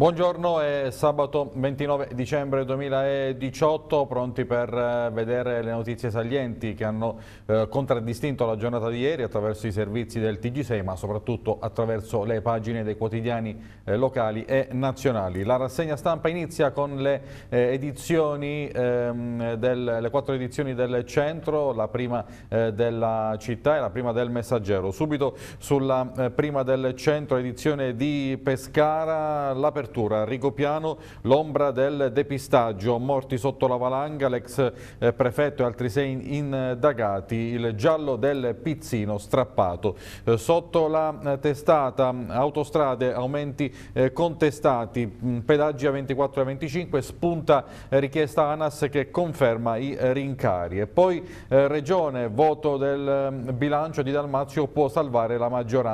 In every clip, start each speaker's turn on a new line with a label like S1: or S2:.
S1: Buongiorno, è sabato 29 dicembre 2018, pronti per eh, vedere le notizie salienti che hanno eh, contraddistinto la giornata di ieri attraverso i servizi del Tg6 ma soprattutto attraverso le pagine dei quotidiani eh, locali e nazionali. La rassegna stampa inizia con le, eh, edizioni, ehm, del, le quattro edizioni del centro, la prima eh, della città e la prima del messaggero. Subito sulla eh, prima del centro edizione di Pescara, l'apertura apertura. Rigo Piano, l'ombra del depistaggio, morti sotto la valanga, l'ex eh, prefetto e altri sei indagati, il giallo del pizzino strappato. Eh, sotto la eh, testata autostrade aumenti contestati, mm, pedaggi a 24 e 25, spunta richiesta ANAS che conferma i rincari. E poi Regione, voto del mm, bilancio di Dalmazio può salvare la maggioranza.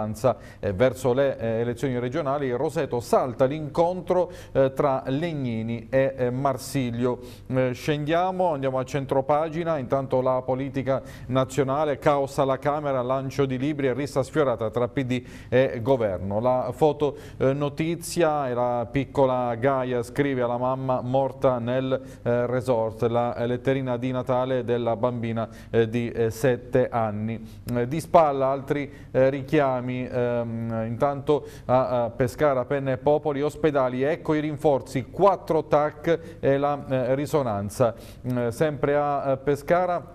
S1: Verso le elezioni regionali Roseto salta l'incontro scontro eh, tra Legnini e eh, Marsiglio. Eh, scendiamo, andiamo a centropagina, intanto la politica nazionale, caos alla Camera, lancio di libri e rissa sfiorata tra PD e governo. La foto eh, notizia e la piccola Gaia scrive alla mamma morta nel eh, resort, la eh, letterina di Natale della bambina di 7 anni. di spalla altri richiami, ehm, intanto a, a Pescara, Penne e Popoli, ospedale ospedali, ecco i rinforzi, 4 TAC e la eh, risonanza. Mm, sempre a eh, Pescara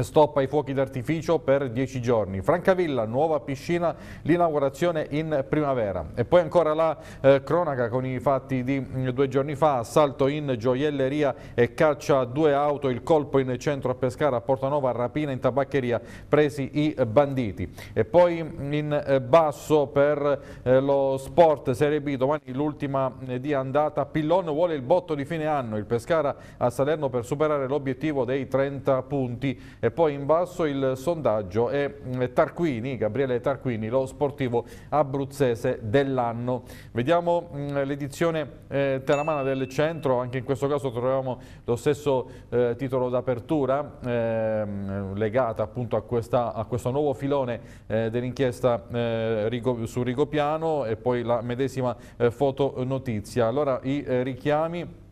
S1: Stop ai fuochi d'artificio per 10 giorni. Francavilla, nuova piscina, l'inaugurazione in primavera. E poi ancora la eh, cronaca con i fatti di mm, due giorni fa, assalto in gioielleria e caccia due auto, il colpo in centro a Pescara, a Portanova, rapina in tabaccheria, presi i banditi. E poi mm, in eh, basso per eh, lo sport Serie B, domani l'ultima eh, di andata, Pillon vuole il botto di fine anno, il Pescara a Salerno per superare l'obiettivo dei 30 punti e poi in basso il sondaggio mm, è Tarquini, Gabriele Tarquini, lo sportivo abruzzese dell'anno. Vediamo mm, l'edizione eh, teramana del centro, anche in questo caso troviamo lo stesso eh, titolo d'apertura eh, legata appunto a, questa, a, questo nuovo filone eh, dell'inchiesta eh, su Rigopiano e poi la medesima eh, fotonotizia. Allora i richiami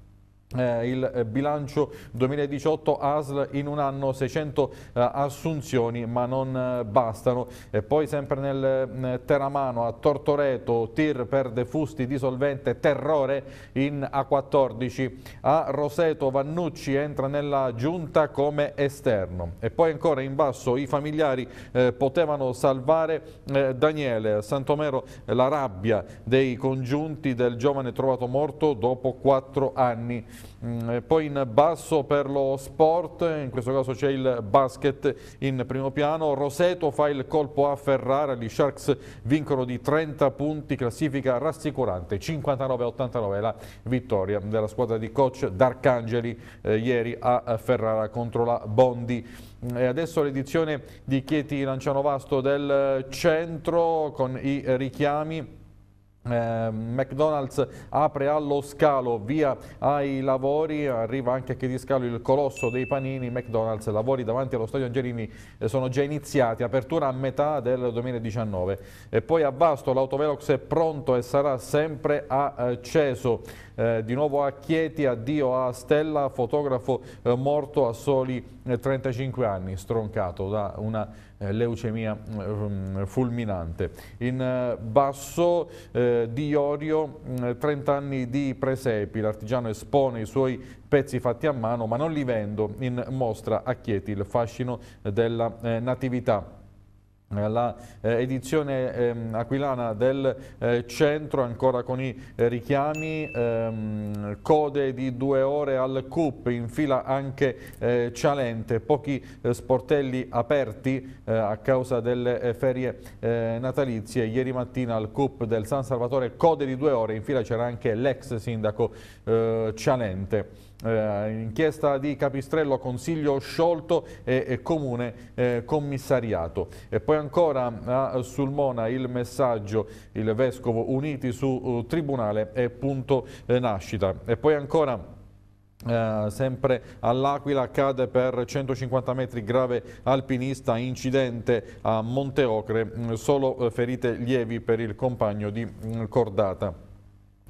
S1: eh, il eh, bilancio 2018 ASL in un anno 600 eh, assunzioni ma non eh, bastano e poi sempre nel mm, Teramano a Tortoreto tir per defusti dissolvente terrore in A14 a Roseto Vannucci entra nella giunta come esterno e poi ancora in basso i familiari eh, potevano salvare eh, Daniele a Santomero la rabbia dei congiunti del giovane trovato morto dopo 4 anni Mm, poi in basso per lo sport, in questo caso c'è il basket in primo piano, Roseto fa il colpo a Ferrara, gli Sharks vincono di 30 punti, classifica rassicurante, 59-89 la vittoria della squadra di coach D'Arcangeli eh, ieri a Ferrara contro la Bondi. Mm, e adesso l'edizione di Chieti Lanciano Vasto del eh, centro con i richiami eh, McDonald's apre allo scalo, via ai lavori, arriva anche a scalo il colosso dei panini, McDonald's lavori davanti allo stadio Angelini eh, sono già iniziati, apertura a metà del 2019 e poi a Vasto l'autovelox è pronto e sarà sempre acceso eh, di nuovo a Chieti, addio a Stella, fotografo eh, morto a soli 35 eh, anni, stroncato da una eh, leucemia mm, eh, fulminante. In eh, basso di Iorio 30 mm, anni di presepi, l'artigiano espone i suoi pezzi fatti a mano ma non li vendo in mostra a Chieti, il fascino della natività la eh, edizione ehm, aquilana del eh, centro ancora con i eh, richiami ehm, code di due ore al CUP in fila anche eh, Cialente pochi eh, sportelli aperti eh, a causa delle ferie natalizie ieri mattina al CUP del San Salvatore code di due ore in fila c'era anche l'ex sindaco Cialente eh, inchiesta di Capistrello, consiglio sciolto e, e comune eh, commissariato. E poi ancora a ah, Sulmona il messaggio, il Vescovo uniti su uh, Tribunale e punto eh, nascita. E poi ancora... Eh, sempre all'Aquila cade per 150 metri grave alpinista, incidente a Monteocre, mm, solo eh, ferite lievi per il compagno di mm, Cordata.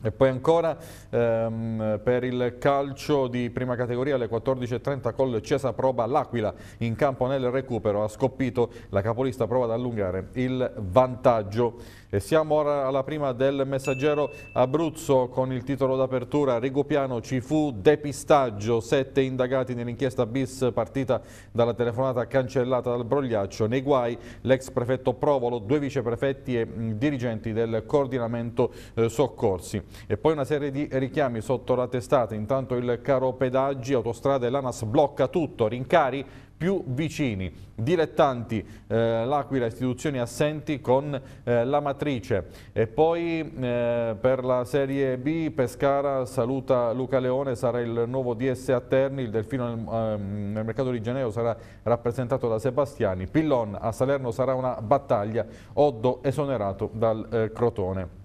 S1: E poi ancora ehm, per il calcio di prima categoria alle 14.30 col Cesa Proba l'Aquila in campo nel recupero ha scoppito la capolista prova ad allungare il vantaggio e siamo ora alla prima del messaggero Abruzzo con il titolo d'apertura Rigopiano ci fu depistaggio, sette indagati nell'inchiesta bis partita dalla telefonata cancellata dal brogliaccio, nei guai l'ex prefetto Provolo, due viceprefetti e mm, dirigenti del coordinamento eh, soccorsi e poi una serie di richiami sotto la testata, intanto il caro pedaggi, autostrade, l'ANAS blocca tutto, rincari più vicini. Dilettanti, eh, l'Aquila, istituzioni assenti con eh, la matrice. E poi eh, per la Serie B Pescara saluta Luca Leone, sarà il nuovo DS a Terni, il Delfino nel, ehm, nel mercato di Geneo sarà rappresentato da Sebastiani. Pillon a Salerno sarà una battaglia, Oddo esonerato dal eh, Crotone.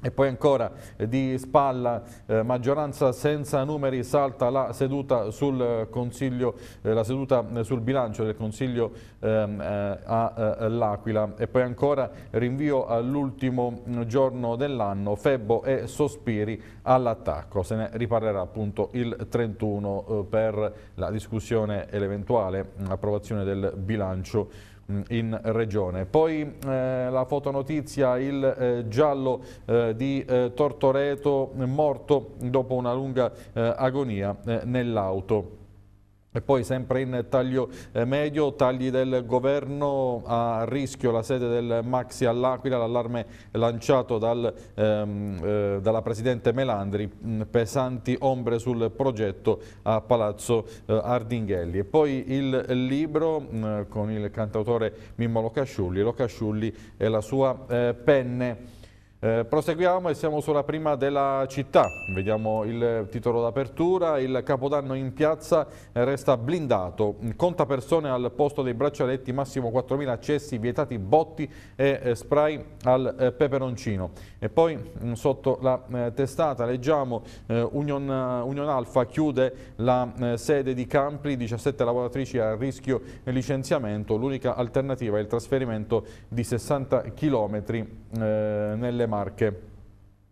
S1: E poi ancora eh, di spalla, eh, maggioranza senza numeri, salta la seduta sul, eh, consiglio, eh, la seduta eh, sul bilancio del Consiglio ehm, eh, all'Aquila. E poi ancora rinvio all'ultimo mm, giorno dell'anno, Febbo e Sospiri all'attacco. Se ne riparlerà appunto il 31 per la discussione e l'eventuale mm, approvazione del bilancio in regione. Poi eh, la fotonotizia, il eh, giallo eh, di eh, Tortoreto morto dopo una lunga eh, agonia eh, nell'auto. E poi sempre in taglio eh, medio, tagli del governo a rischio la sede del Maxi all'Aquila, l'allarme lanciato dal, ehm, eh, dalla Presidente Melandri, mm, pesanti ombre sul progetto a Palazzo eh, Ardinghelli. E poi il libro mh, mm, con il cantautore Mimmo Locasciulli, Locasciulli e la sua eh, penne. Eh, proseguiamo e siamo sulla prima della città, vediamo il titolo d'apertura, il Capodanno in piazza resta blindato, conta persone al posto dei braccialetti, massimo 4.000 accessi, vietati botti e eh, spray al eh, peperoncino. E poi mm, sotto la eh, testata leggiamo eh, Union, Union, Alfa chiude la eh, sede di Campri, 17 lavoratrici a rischio licenziamento, l'unica alternativa è il trasferimento di 60 km nelle Marche.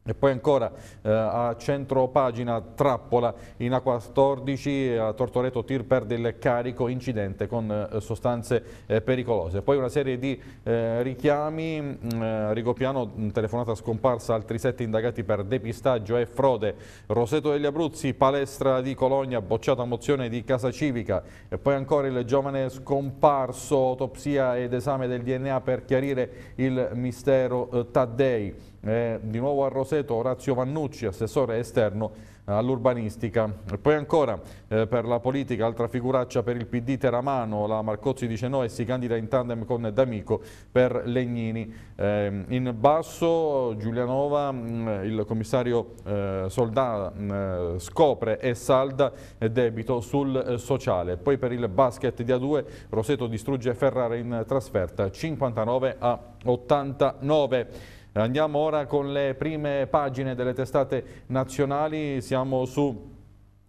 S1: E poi ancora eh, a centro pagina Trappola in A14 eh, a Tortoreto Tir perde il carico incidente con eh, sostanze eh, pericolose. Poi una serie di eh, richiami, mm, eh, Rigopiano mm, telefonata scomparsa, altri sette indagati per depistaggio e frode, Roseto degli Abruzzi, palestra di Cologna, bocciata mozione di Casa Civica e poi ancora il giovane scomparso, autopsia ed esame del DNA per chiarire il mistero Taddei eh, di nuovo a Roseto Orazio Vannucci, assessore esterno all'urbanistica. Poi ancora eh, per la politica, altra figuraccia per il PD Teramano, la Marcozzi dice no e si candida in tandem con D'Amico per Legnini. Eh, in basso Giulianova, mm, il commissario eh, Soldà mh, mm, eh, scopre e salda debito sul eh, sociale. Poi per il basket di A2 Roseto distrugge Ferrara in trasferta 59 a 89. Andiamo ora con le prime pagine delle testate nazionali, siamo su...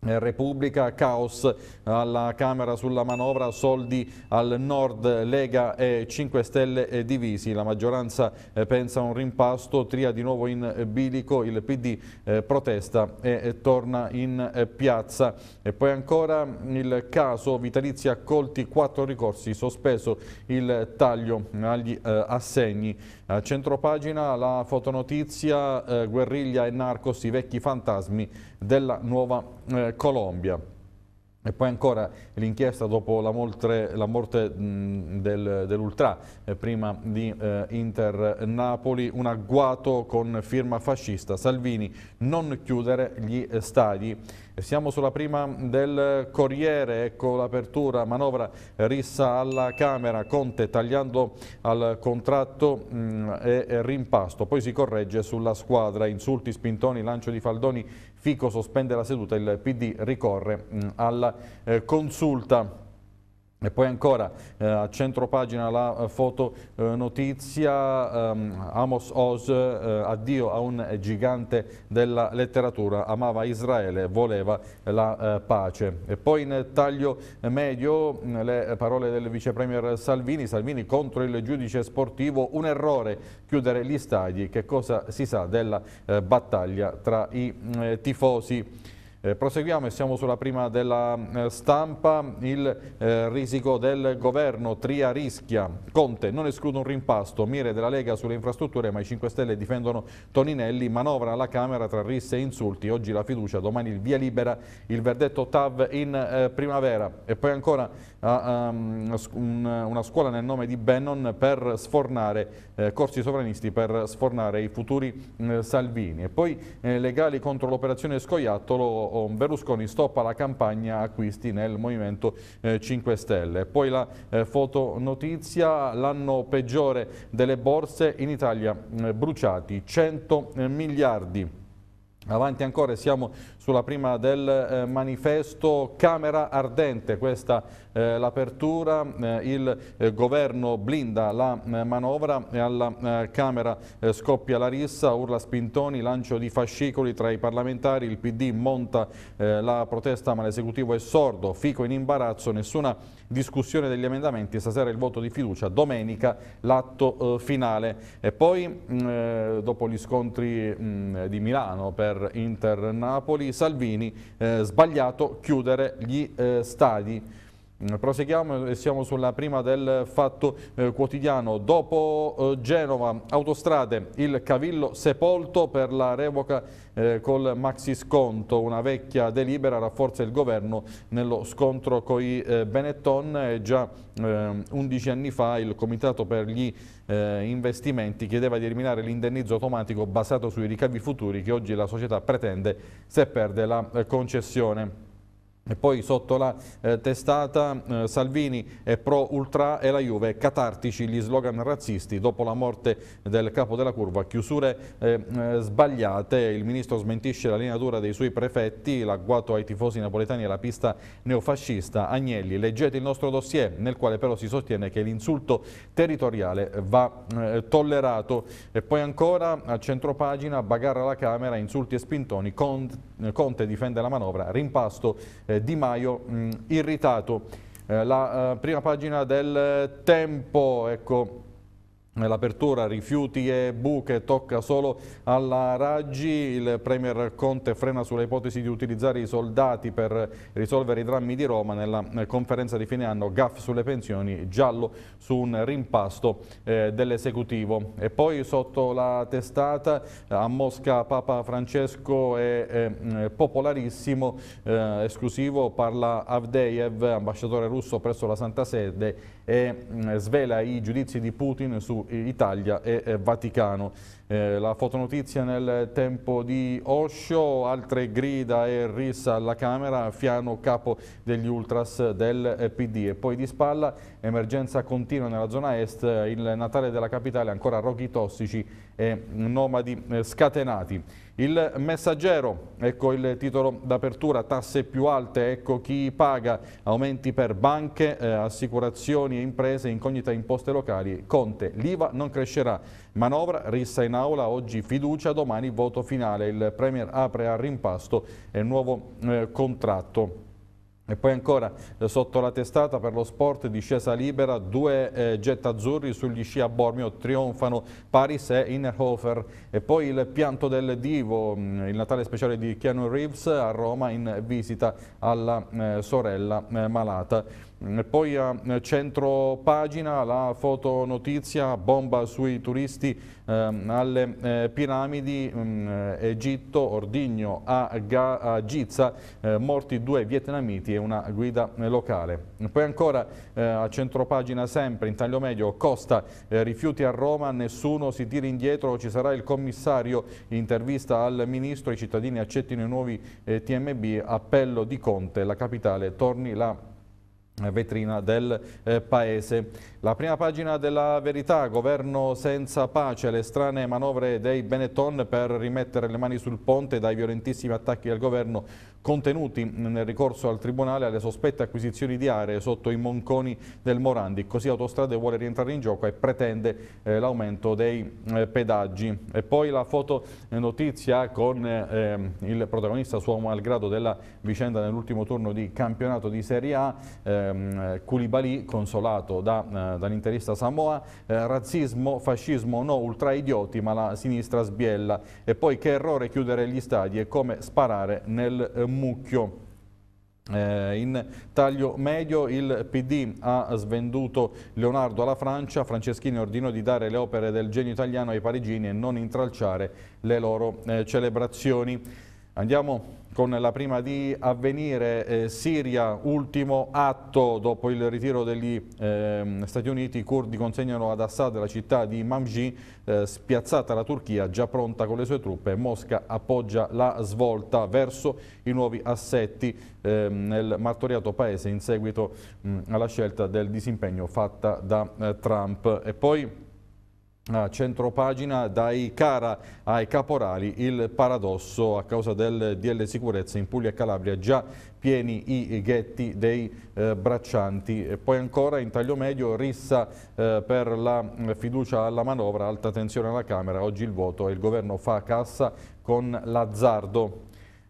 S1: Eh, Repubblica, caos alla Camera sulla manovra, soldi al nord, Lega e 5 Stelle divisi. La maggioranza eh, pensa a un rimpasto, Tria di nuovo in bilico, il PD eh, protesta e torna in piazza. E poi ancora il caso Vitalizia accolti quattro ricorsi, sospeso il taglio agli assegni. A centropagina la fotonotizia eh, guerriglia e narcos, i vecchi fantasmi della nuova eh, Colombia. E poi ancora l'inchiesta dopo la, moltre, la morte del, dell'Ultra, eh, prima di eh, Inter Napoli, un agguato con firma fascista. Salvini non chiudere gli eh, stadi. Siamo sulla prima del Corriere, ecco l'apertura, manovra rissa alla Camera, Conte tagliando al contratto mh, mm, e, e rimpasto, poi si corregge sulla squadra, insulti, spintoni, lancio di Faldoni, Fico sospende la seduta, il PD ricorre mh, mm, alla eh, consulta. E poi ancora eh, a centro pagina la eh, fotonotizia, eh, ehm, Amos Oz, eh, addio a un gigante della letteratura, amava Israele, voleva la eh, pace. E poi in taglio medio mm, le parole del vice premier Salvini, Salvini contro il giudice sportivo, un errore chiudere gli stadi, che cosa si sa della eh, battaglia tra i mm, tifosi. Eh, proseguiamo e siamo sulla prima della eh, stampa, il eh, risico del governo, Tria rischia, Conte non esclude un rimpasto, mire della Lega sulle infrastrutture ma i 5 Stelle difendono Toninelli, manovra alla Camera tra risse e insulti, oggi la fiducia, domani il via libera, il verdetto TAV in eh, primavera e poi ancora um, una scuola nel nome di Bennon per sfornare, eh, corsi sovranisti per sfornare i futuri eh, Salvini e poi legali contro l'operazione Scoiattolo Berlusconi stoppa la campagna acquisti nel Movimento 5 eh, Stelle. Poi la eh, fotonotizia, l'anno peggiore delle borse in Italia eh, bruciati, 100 miliardi. Avanti ancora siamo sulla prima del eh, manifesto Camera Ardente, questa è eh, l'apertura, eh, il governo blinda la manovra e alla Camera scoppia la rissa, urla Spintoni, lancio di fascicoli tra i parlamentari, il PD monta la protesta ma l'esecutivo è sordo, Fico in imbarazzo, nessuna discussione degli emendamenti, stasera il voto di fiducia, domenica l'atto finale. E poi mm, dopo gli scontri mm, di Milano per Inter-Napoli Salvini eh, sbagliato chiudere gli eh, stadi. Proseguiamo e siamo sulla prima del fatto eh, quotidiano. Dopo eh, Genova, autostrade, il cavillo sepolto per la revoca eh, col maxi sconto. Una vecchia delibera rafforza il governo nello scontro con i eh, Benetton. Già 11 eh, anni fa il Comitato per gli eh, investimenti chiedeva di eliminare l'indennizzo automatico basato sui ricavi futuri che oggi la società pretende se perde la concessione. E poi sotto la eh, testata eh, Salvini è pro ultra e la Juve catartici gli slogan razzisti dopo la morte del capo della curva, chiusure eh, eh sbagliate, il ministro smentisce la linea dura dei suoi prefetti, l'agguato ai tifosi napoletani e la pista neofascista. Agnelli, leggete il nostro dossier nel quale però si sostiene che l'insulto territoriale va eh, tollerato. E poi ancora a centropagina, bagarra la Camera, insulti e spintoni, Conte eh, Conte difende la manovra, rimpasto eh, Di Maio mh, mm, irritato. Eh, la prima pagina del tempo, ecco L'apertura rifiuti e buche tocca solo alla Raggi, il Premier Conte frena sulla ipotesi di utilizzare i soldati per risolvere i drammi di Roma, nella eh, conferenza di fine anno gaff sulle pensioni, giallo su un rimpasto eh, dell'esecutivo. E poi sotto la testata a Mosca Papa Francesco è, eh, eh popolarissimo, eh, esclusivo, parla Avdeyev, ambasciatore russo presso la Santa Sede e mh, mm, svela i giudizi di Putin su eh, Italia e eh, Vaticano. Eh, la fotonotizia nel tempo di Osho, altre grida e rissa alla Camera, Fiano capo degli ultras del PD e poi di spalla emergenza continua nella zona est, il Natale della capitale ancora roghi tossici e nomadi eh, scatenati. Il messaggero, ecco il titolo d'apertura, tasse più alte, ecco chi paga, aumenti per banche, eh, assicurazioni e imprese, incognita imposte locali, Conte, l'IVA non crescerà. Manovra rissa in aula, oggi fiducia, domani voto finale. Il Premier apre a rimpasto e nuovo eh, contratto. E poi ancora eh, sotto la testata per lo sport discesa libera, due eh, jet azzurri sugli sci a Bormio trionfano Paris e Innerhofer. E poi il pianto del divo, mm, il Natale speciale di Keanu Reeves a Roma in visita alla eh, sorella eh, malata. Poi a eh, centro pagina la fotonotizia bomba sui turisti ehm, alle eh, piramidi, mh, mm, eh, Egitto, Ordigno a, Ga, a Giza, eh, morti due vietnamiti e una guida eh, locale. Poi ancora eh, a centro pagina sempre in taglio medio Costa, rifiuti a Roma, nessuno si tira indietro, ci sarà il commissario, intervista al ministro, i cittadini accettino i nuovi TMB, appello di Conte, la capitale torni la vetrina del eh, paese. La prima pagina della verità, governo senza pace, le strane manovre dei Benetton per rimettere le mani sul ponte dai violentissimi attacchi del governo contenuti nel ricorso al Tribunale alle sospette acquisizioni di aree sotto i monconi del Morandi. Così Autostrade vuole rientrare in gioco e pretende eh, l'aumento dei eh, pedaggi. E poi la fotonotizia eh, con eh, il protagonista suo malgrado della vicenda nell'ultimo turno di campionato di Serie A, ehm, Koulibaly consolato da, eh, dall'interista Samoa, eh, razzismo, fascismo, no ultra idioti ma la sinistra sbiella. E poi che errore chiudere gli stadi e come sparare nel mondo mucchio. Eh, in taglio medio il PD ha svenduto Leonardo alla Francia, Franceschini ordinò di dare le opere del genio italiano ai parigini e non intralciare le loro eh, celebrazioni. Andiamo con la prima di avvenire eh, Siria, ultimo atto dopo il ritiro degli eh, Stati Uniti, i curdi consegnano ad Assad la città di Mamji, eh, spiazzata la Turchia, già pronta con le sue truppe, Mosca appoggia la svolta verso i nuovi assetti ehm, nel martoriato paese in seguito mh, alla scelta del disimpegno fatta da eh, Trump. E poi a centropagina dai Cara ai Caporali il paradosso a causa del DL sicurezza in Puglia e Calabria già pieni i ghetti dei eh, braccianti e poi ancora in taglio medio rissa eh, per la eh, fiducia alla manovra alta tensione alla Camera oggi il voto e il governo fa cassa con l'azzardo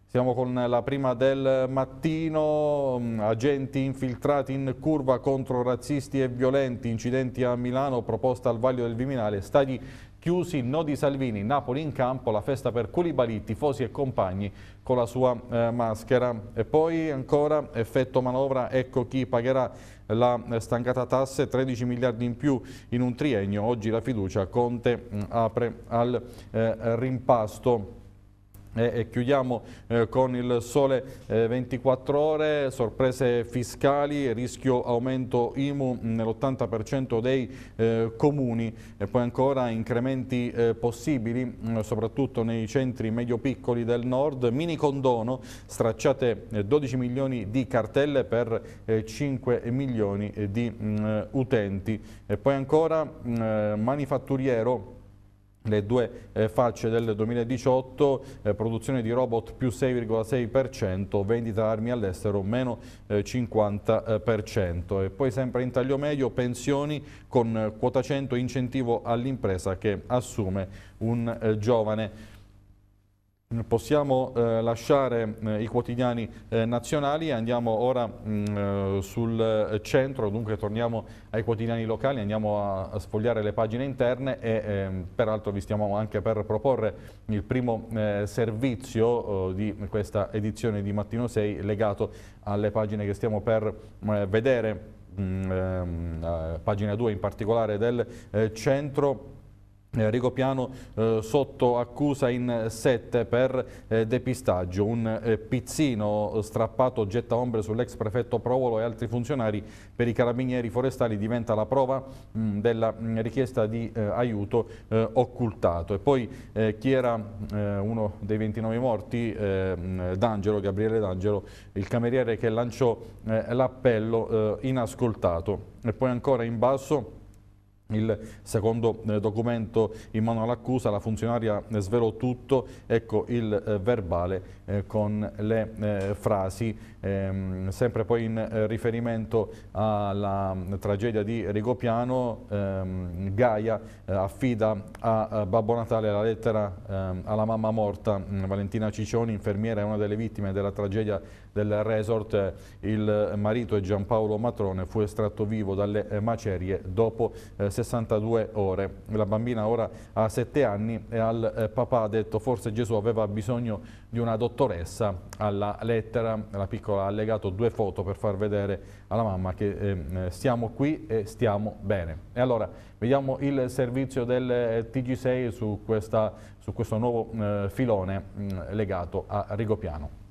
S1: siamo con la prima del mattino, mm, agenti infiltrati in curva contro razzisti e violenti, incidenti a Milano, proposta al vaglio del Viminale, stadi chiusi, no di Salvini, Napoli in campo, la festa per Culibali, tifosi e compagni con la sua eh, maschera. E poi ancora effetto manovra, ecco chi pagherà la stancata tasse, 13 miliardi in più in un triennio, oggi la fiducia, Conte mh, mm, apre al eh, rimpasto. E chiudiamo eh, con il sole eh, 24 ore, sorprese fiscali, rischio aumento IMU mm, nell'80% dei eh, comuni e poi ancora incrementi eh, possibili mm, soprattutto nei centri medio-piccoli del nord, mini condono, stracciate 12 eh, milioni di cartelle per 5 eh, milioni di mh, mm, utenti e poi ancora mh, manifatturiero le due eh, facce del 2018, eh, produzione di robot più 6,6%, vendita armi all'estero meno eh, 50%. Eh, e poi sempre in taglio medio pensioni con eh, quota 100 incentivo all'impresa che assume un eh, giovane. Possiamo eh, lasciare eh, i quotidiani eh, nazionali e andiamo ora mh, mm, eh, sul centro, dunque torniamo ai quotidiani locali, andiamo a, a sfogliare le pagine interne e ehm, peraltro vi stiamo anche per proporre il primo eh, servizio oh, di questa edizione di Mattino 6 legato alle pagine che stiamo per eh, vedere, mh, mm, ehm, pagina 2 in particolare del centro Enrico eh, Piano eh, sotto accusa in 7 per eh, depistaggio, un eh, pizzino strappato getta ombre sull'ex prefetto Provolo e altri funzionari per i carabinieri forestali diventa la prova mh, mm, della mh, mm, richiesta di eh, aiuto eh, occultato. E poi chi era uno dei 29 morti, mm, D'Angelo, Gabriele D'Angelo, il cameriere che lanciò l'appello inascoltato. E poi ancora in basso il secondo eh, documento in mano all'accusa, la funzionaria eh, svelò tutto, ecco il eh, verbale con le frasi, ehm, sempre poi in riferimento alla mm, tragedia di Rigopiano, ehm, Gaia affida a Babbo Natale la lettera ehm, alla mamma morta, mm, Valentina Ciccioni, infermiera e una delle vittime della tragedia del resort. Il marito Giampaolo Matrone fu estratto vivo dalle eh, macerie dopo 62 eh, ore. La bambina ora ha 7 anni e al eh, papà ha detto forse Gesù aveva bisogno di una dottoressa. Alla lettera la piccola ha allegato due foto per far vedere alla mamma che ehm, stiamo qui e stiamo bene. E allora vediamo il servizio del TG6 su, questa, su questo nuovo filone mm, legato a Rigopiano.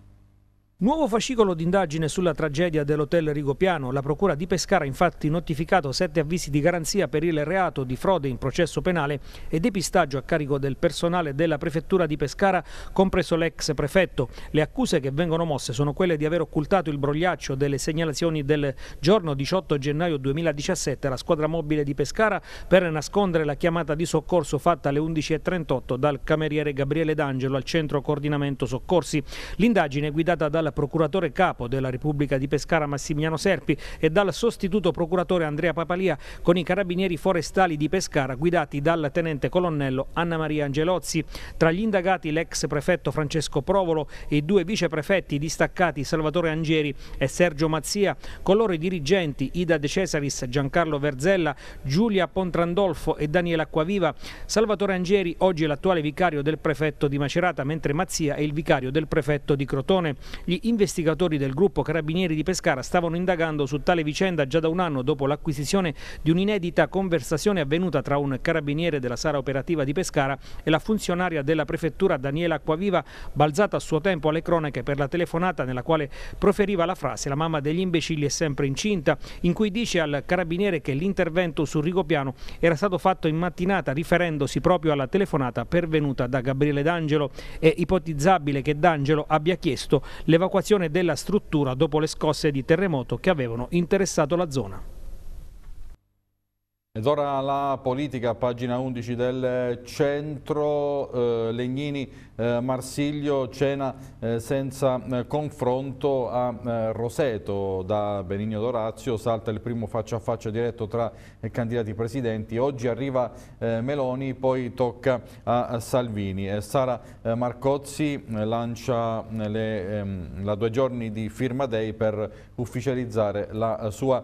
S2: Nuovo fascicolo d'indagine sulla tragedia dell'hotel Rigopiano. La Procura di Pescara ha infatti notificato sette avvisi di garanzia per il reato di frode in processo penale e depistaggio a carico del personale della Prefettura di Pescara, compreso l'ex prefetto. Le accuse che vengono mosse sono quelle di aver occultato il brogliaccio delle segnalazioni del giorno 18 gennaio 2017 alla squadra mobile di Pescara per nascondere la chiamata di soccorso fatta alle 11.38 dal cameriere Gabriele D'Angelo al centro coordinamento soccorsi. L'indagine guidata dalla dal procuratore capo della Repubblica di Pescara Massimiliano Serpi e dal sostituto procuratore Andrea Papalia con i carabinieri forestali di Pescara guidati dal tenente colonnello Anna Maria Angelozzi. Tra gli indagati l'ex prefetto Francesco Provolo e i due viceprefetti distaccati Salvatore Angeri e Sergio Mazzia, con loro i dirigenti Ida De Cesaris, Giancarlo Verzella, Giulia Pontrandolfo e Daniela Acquaviva. Salvatore Angeri oggi è l'attuale vicario del prefetto di Macerata, mentre Mazzia è il vicario del prefetto di Crotone. Gli gli investigatori del gruppo Carabinieri di Pescara stavano indagando su tale vicenda già da un anno dopo l'acquisizione di un'inedita conversazione avvenuta tra un carabiniere della Sala Operativa di Pescara e la funzionaria della prefettura Daniela Acquaviva, balzata a suo tempo alle cronache per la telefonata nella quale proferiva la frase «La mamma degli imbecilli è sempre incinta», in cui dice al carabiniere che l'intervento su Rigopiano era stato fatto in mattinata riferendosi proprio alla telefonata pervenuta da Gabriele D'Angelo. È ipotizzabile che D'Angelo abbia chiesto l'evacuazione l'evacuazione della struttura dopo le scosse di terremoto che avevano interessato la zona.
S1: Ed ora la politica, pagina 11 del centro, eh, Legnini eh, Marsiglio cena eh, senza eh, confronto a eh, Roseto da Benigno Dorazio salta il primo faccia a faccia diretto tra eh, candidati presidenti oggi arriva eh, Meloni poi tocca a, a Salvini Sara Marcozzi lancia le, ehm, la due giorni di firma day per ufficializzare la sua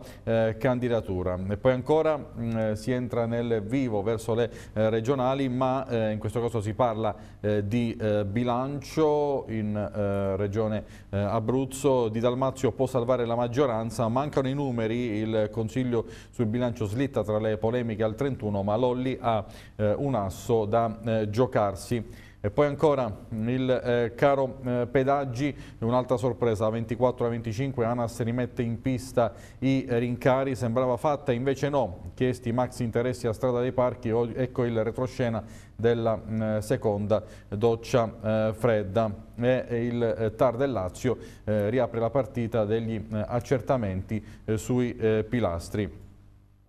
S1: candidatura e poi ancora mh, mm, si entra nel vivo verso le regionali ma in questo caso si parla di eh, bilancio in eh, regione eh, Abruzzo di Dalmazio può salvare la maggioranza, mancano i numeri, il Consiglio sul bilancio slitta tra le polemiche al 31, ma Lolli ha eh, un asso da eh, giocarsi. E poi ancora il eh, caro eh, pedaggi, un'altra sorpresa, 24 a 25 ANAS rimette in pista i rincari, sembrava fatta, invece no, chiesti max interessi a Strada dei Parchi, ecco il retroscena della eh, seconda doccia eh, fredda. E il eh, TAR del Lazio eh, riapre la partita degli accertamenti sui pilastri.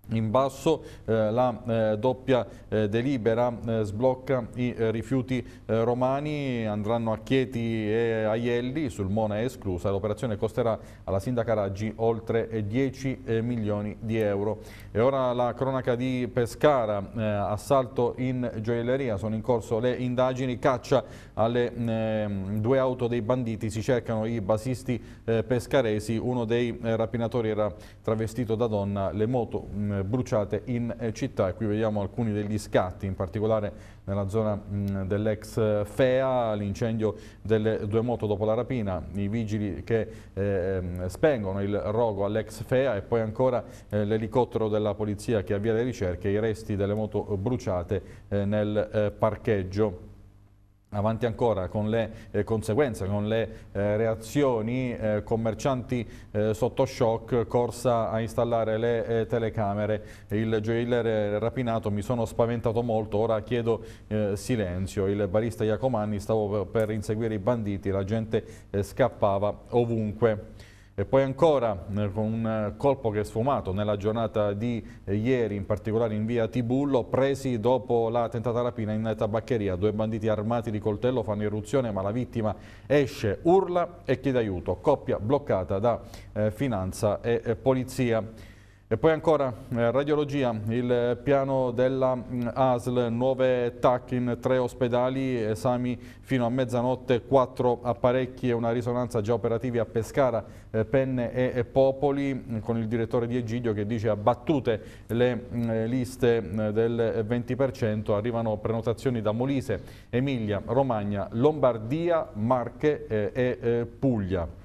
S1: In basso eh, la eh, doppia eh, delibera eh, sblocca i eh, rifiuti eh, romani, andranno a Chieti e Aielli, sul Mona è esclusa. L'operazione costerà alla sindaca Raggi oltre 10 milioni di euro. E ora la cronaca di Pescara, assalto in gioielleria, sono in corso le indagini, caccia alle ehm, due auto dei banditi, si cercano i basisti pescaresi, uno dei rapinatori era travestito da donna, le moto mm, eh, bruciate in eh, città qui vediamo alcuni degli scatti, in particolare nella zona dell'ex eh, FEA, l'incendio delle due moto dopo la rapina, i vigili che eh, ehm, spengono il rogo all'ex FEA e poi ancora eh, l'elicottero della polizia che avvia le ricerche, i resti delle moto bruciate eh, nel parcheggio avanti ancora con le eh, conseguenze, con le eh, reazioni, eh, commercianti eh, sotto shock, corsa a installare le eh, telecamere, il gioiellere rapinato, mi sono spaventato molto, ora chiedo eh, silenzio, il barista Iacomanni stavo per inseguire i banditi, la gente scappava ovunque. E poi ancora eh, un eh, colpo che è sfumato nella giornata di eh, ieri, in particolare in via Tibullo, presi dopo la tentata rapina in tabaccheria. Due banditi armati di coltello fanno irruzione ma la vittima esce, urla e chiede aiuto. Coppia bloccata da eh, finanza e eh, polizia. E poi ancora eh, radiologia, il piano della mh, mm, ASL, nuove TAC in tre ospedali, esami fino a mezzanotte, quattro apparecchi e una risonanza già operativi a Pescara, eh, Penne e, e Popoli, mh, mm, con il direttore di Egidio che dice abbattute le mh, mm, eh, liste del 20%, arrivano prenotazioni da Molise, Emilia, Romagna, Lombardia, Marche eh, e eh, Puglia.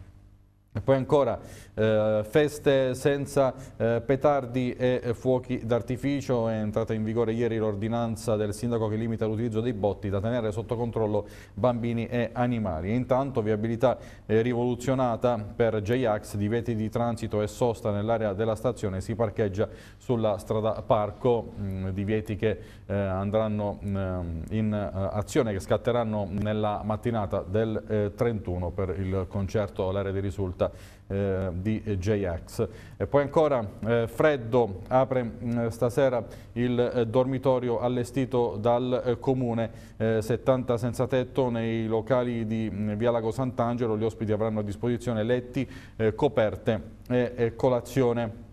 S1: E poi ancora eh, feste senza eh, petardi e eh, fuochi d'artificio, è entrata in vigore ieri l'ordinanza del sindaco che limita l'utilizzo dei botti da tenere sotto controllo bambini e animali. intanto viabilità eh, rivoluzionata per J-Ax, divieti di transito e sosta nell'area della stazione, si parcheggia sulla strada Parco, mh, mm, divieti che eh, andranno mh, mm, in eh, azione, che scatteranno nella mattinata del 31 per il concerto all'area di risulta scelta eh, di J-Ax. E poi ancora eh, Freddo apre mh, mm, stasera il eh, dormitorio allestito dal eh, comune, 70 eh, senza tetto nei locali di mh, mm, Via Lago Sant'Angelo, gli ospiti avranno a disposizione letti, eh, coperte e colazione.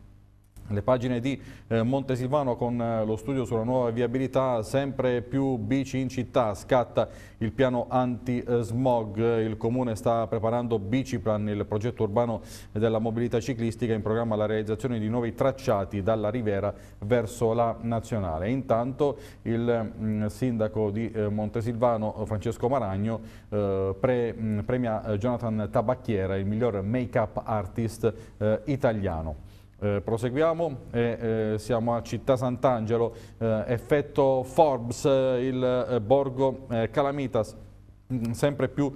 S1: Le pagine di eh, Montesilvano con eh, lo studio sulla nuova viabilità, sempre più bici in città, scatta il piano anti-smog. Il Comune sta preparando Biciplan, il progetto urbano della mobilità ciclistica, in programma la realizzazione di nuovi tracciati dalla Rivera verso la Nazionale. Intanto il mm, sindaco di eh, Montesilvano, Francesco Maragno, mm, premia Jonathan Tabacchiera, il miglior make-up artist italiano. Eh, proseguiamo, e, eh, siamo a Città Sant'Angelo, eh, effetto Forbes, eh, il eh, borgo eh, Calamitas, mm, sempre più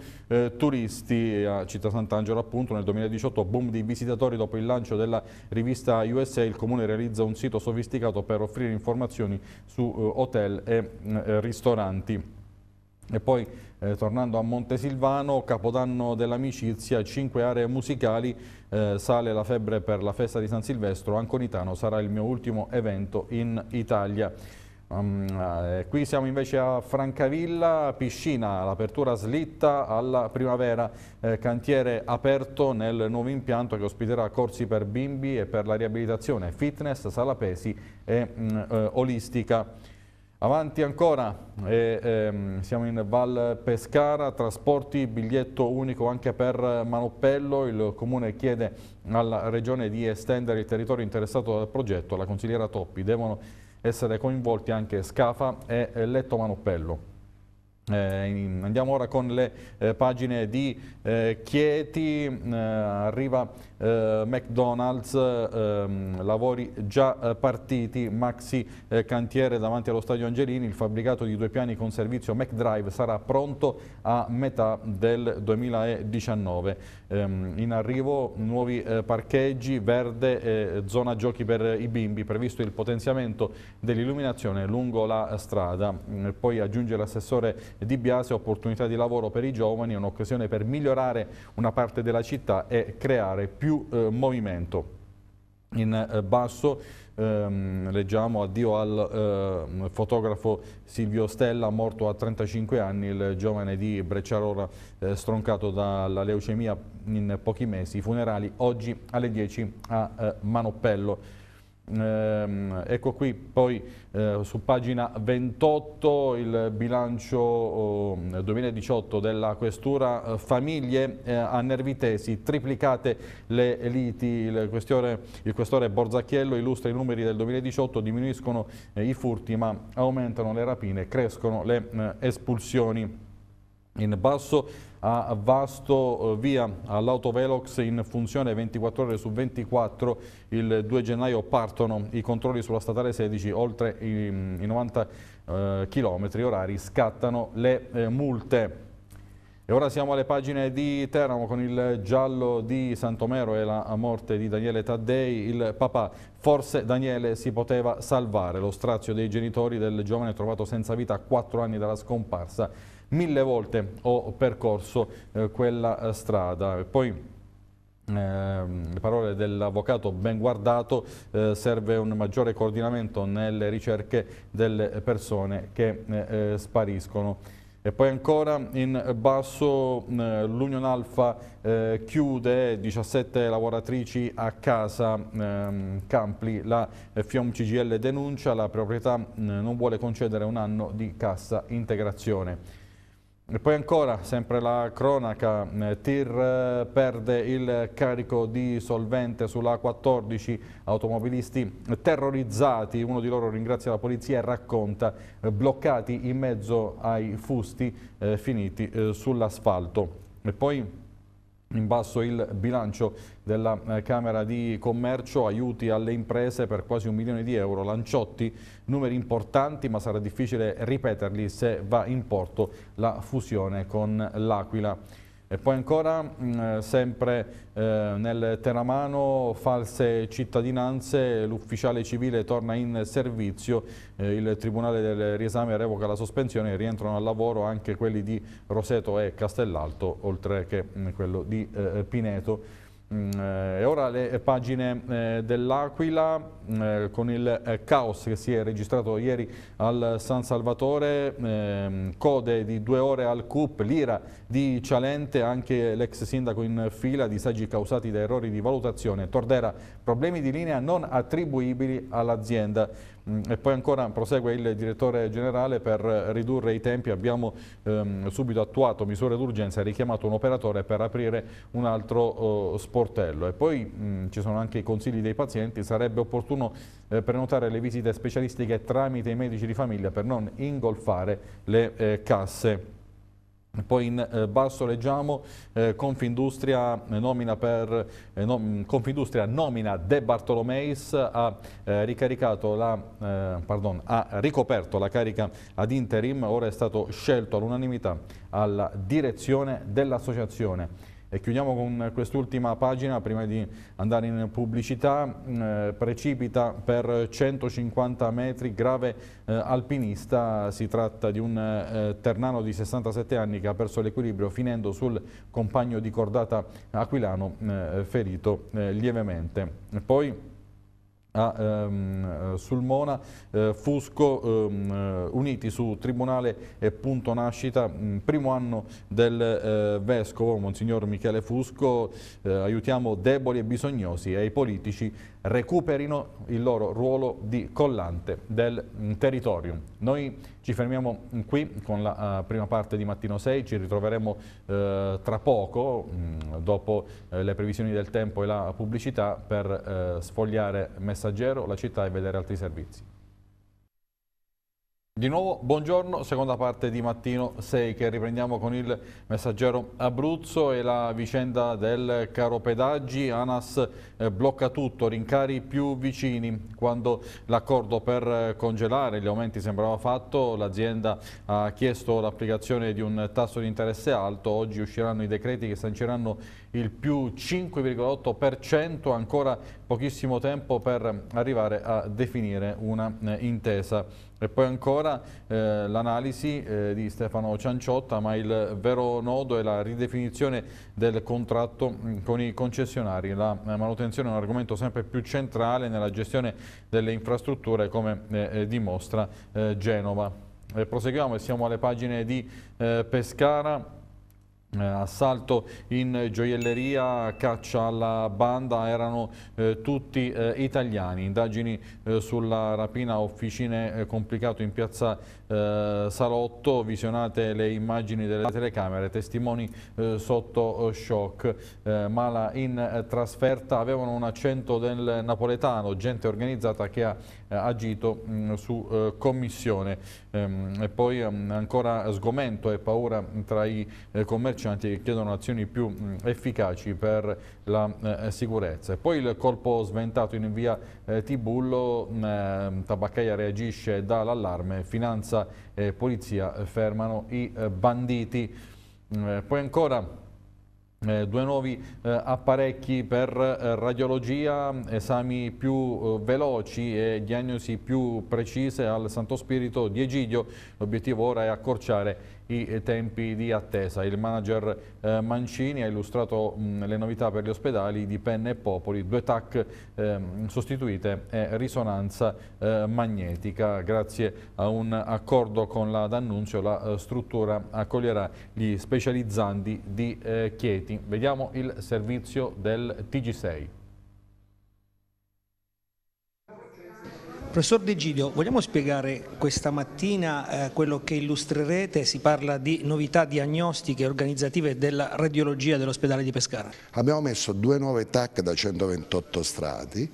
S1: turisti a Città Sant'Angelo appunto nel 2018 boom di visitatori dopo il lancio della rivista USA il comune realizza un sito sofisticato per offrire informazioni su hotel e mm, ristoranti e poi eh, tornando a Montesilvano, Capodanno dell'amicizia, cinque aree musicali, eh, sale la febbre per la festa di San Silvestro, Anconitano sarà il mio ultimo evento in Italia. Um, eh, qui siamo invece a Francavilla, piscina, l'apertura slitta alla primavera, eh, cantiere aperto nel nuovo impianto che ospiterà corsi per bimbi e per la riabilitazione, fitness, sala pesi e mh, mm, eh, olistica. Avanti ancora, e, ehm, siamo in Val Pescara, trasporti, biglietto unico anche per Manoppello, il Comune chiede alla Regione di estendere il territorio interessato dal progetto, la consigliera Toppi, devono essere coinvolti anche Scafa e Letto Manoppello. Eh, andiamo ora con le eh, pagine di eh, Chieti, eh, arriva eh, McDonald's, ehm, lavori già eh, partiti, maxi eh, cantiere davanti allo stadio Angelini, il fabbricato di due piani con servizio McDrive sarà pronto a metà del 2019. Ehm, in arrivo nuovi eh, parcheggi, verde, zona giochi per i bimbi, previsto il potenziamento dell'illuminazione lungo la strada. Mm, poi aggiunge l'assessore Di Biase opportunità di lavoro per i giovani, un'occasione per migliorare una parte della città e creare più più eh, movimento. In eh, basso ehm, leggiamo addio al eh, fotografo Silvio Stella, morto a 35 anni, il giovane di Brecciarora eh, stroncato dalla leucemia in pochi mesi. I funerali oggi alle 10 a eh, Manoppello. Ehm, ecco qui poi eh, su pagina 28 il bilancio oh, 2018 della Questura eh, Famiglie eh, a Nervitesi, triplicate le liti, il questore, il questore, Borzacchiello illustra i numeri del 2018, diminuiscono eh, i furti ma aumentano le rapine, crescono le eh, espulsioni in basso a Vasto eh, via all'autovelox in funzione 24 ore su 24 il 2 gennaio partono i controlli sulla statale 16 oltre i, 90 km mm, eh, orari scattano le eh, multe e ora siamo alle pagine di Teramo con il giallo di Santomero e la morte di Daniele Taddei. Il papà, forse Daniele si poteva salvare. Lo strazio dei genitori del giovane trovato senza vita a quattro anni dalla scomparsa mille volte ho percorso eh, quella eh, strada. Poi, eh, le parole dell'avvocato ben guardato, eh, serve un maggiore coordinamento nelle ricerche delle persone che eh, eh spariscono. E poi ancora in basso eh, l'Union Alfa chiude 17 lavoratrici a casa ehm, Campli, la FIOM CGL denuncia, la proprietà mm, non vuole concedere un anno di cassa integrazione. E poi ancora, sempre la cronaca, eh, TIR eh, perde il carico di solvente sulla A14, automobilisti terrorizzati, uno di loro ringrazia la polizia e racconta, eh, bloccati in mezzo ai fusti eh, finiti eh, sull'asfalto. E poi in basso il bilancio della eh, Camera di Commercio, aiuti alle imprese per quasi un milione di euro, Lanciotti, numeri importanti ma sarà difficile ripeterli se va in porto la fusione con l'Aquila. E poi ancora, mh, mm, sempre eh, nel Teramano, false cittadinanze, l'ufficiale civile torna in servizio, eh, il Tribunale del Riesame revoca la sospensione e rientrano al lavoro anche quelli di Roseto e Castellalto, oltre che mh, mm, quello di eh, Pineto. Mm, eh, e ora le eh, pagine eh, dell'Aquila mm, con il caos che si è registrato ieri al San Salvatore, ehm, code di due ore al CUP, l'ira di Cialente, anche l'ex sindaco in fila, disagi causati da errori di valutazione, Tordera, problemi di linea non attribuibili all'azienda. Mm, e poi ancora prosegue il direttore generale per ridurre i tempi abbiamo ehm, subito attuato misure d'urgenza e richiamato un operatore per aprire un altro eh, sportello. E poi mh, mm, ci sono anche i consigli dei pazienti, sarebbe opportuno eh, prenotare le visite specialistiche tramite i medici di famiglia per non ingolfare le eh, casse poi in eh, basso leggiamo eh, Confindustria, eh, nomina per, eh, no, Confindustria, nomina De Bartolomeis ha, eh, la, eh, pardon, ha, ricoperto la carica ad interim, ora è stato scelto all'unanimità alla direzione dell'associazione. E chiudiamo con quest'ultima pagina, prima di andare in pubblicità, mm, eh, precipita per 150 metri, grave eh, alpinista, si tratta di un eh, ternano di 67 anni che ha perso l'equilibrio finendo sul compagno di cordata aquilano eh, ferito eh, lievemente. Poi, a ehm, Sulmona, eh, Fusco ehm, uniti su Tribunale e Punto Nascita, mh, mm, primo anno del eh, Vescovo, Monsignor Michele Fusco, eh, aiutiamo deboli e bisognosi e i politici recuperino il loro ruolo di collante del mm, territorio. Noi ci fermiamo mm, qui con la eh, prima parte di Mattino 6, ci ritroveremo eh, tra poco, mh, mm, dopo eh, le previsioni del tempo e la pubblicità, per eh, sfogliare Messaggero, la città e vedere altri servizi. Di nuovo buongiorno, seconda parte di Mattino 6 che riprendiamo con il messaggero Abruzzo e la vicenda del caro pedaggi. Anas eh, blocca tutto, rincari più vicini. Quando l'accordo per eh, congelare gli aumenti sembrava fatto, l'azienda ha chiesto l'applicazione di un tasso di interesse alto. Oggi usciranno i decreti che sanciranno il più 5,8%, ancora pochissimo tempo per arrivare a definire una eh, intesa. E poi ancora eh, l'analisi eh, di Stefano Cianciotta, ma il vero nodo è la ridefinizione del contratto mm, con i concessionari. La eh, manutenzione è un argomento sempre più centrale nella gestione delle infrastrutture come eh, eh dimostra eh, Genova. proseguiamo siamo alle pagine di Pescara. Eh, assalto in gioielleria, caccia alla banda, erano eh, tutti eh, italiani. Indagini eh, sulla rapina a officine eh, complicato in piazza eh, Salotto, visionate le immagini delle telecamere, testimoni sotto shock. Mala in trasferta, avevano un accento del napoletano, gente organizzata che ha agito mh, mm, su commissione. Ehm, e poi mh, mm, ancora sgomento e paura mm, tra i commercianti commercianti che chiedono azioni più efficaci per la eh, eh sicurezza. poi il colpo sventato in via eh, Tibullo, mh, eh, Tabaccaia reagisce, dà l'allarme, finanza e polizia eh, fermano i banditi. Mh, poi ancora... Eh, due nuovi eh, apparecchi per eh, radiologia, esami più veloci e diagnosi più precise al Santo Spirito di Egidio. L'obiettivo ora è accorciare i eh, tempi di attesa. Il manager eh, Mancini ha illustrato mh, le novità per gli ospedali di Penne e Popoli, due TAC eh, sostituite e risonanza eh, magnetica. Grazie a un accordo con la D'Annunzio la eh, struttura accoglierà gli specializzanti di eh, Chieti. Vediamo il servizio del TG6.
S2: Professor De Gidio, vogliamo spiegare questa mattina eh, quello che illustrerete? Si parla di novità diagnostiche e organizzative della radiologia dell'ospedale di Pescara.
S3: Abbiamo messo due nuove TAC da 128 strati,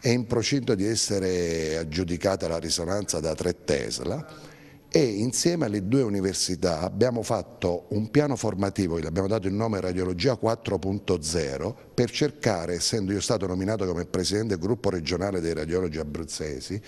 S3: è in procinto di essere aggiudicata la risonanza da 3 Tesla e insieme alle due università abbiamo fatto un piano formativo, gli abbiamo dato il nome Radiologia 4.0 per cercare, essendo io stato nominato come presidente del gruppo regionale dei radiologi abruzzesi,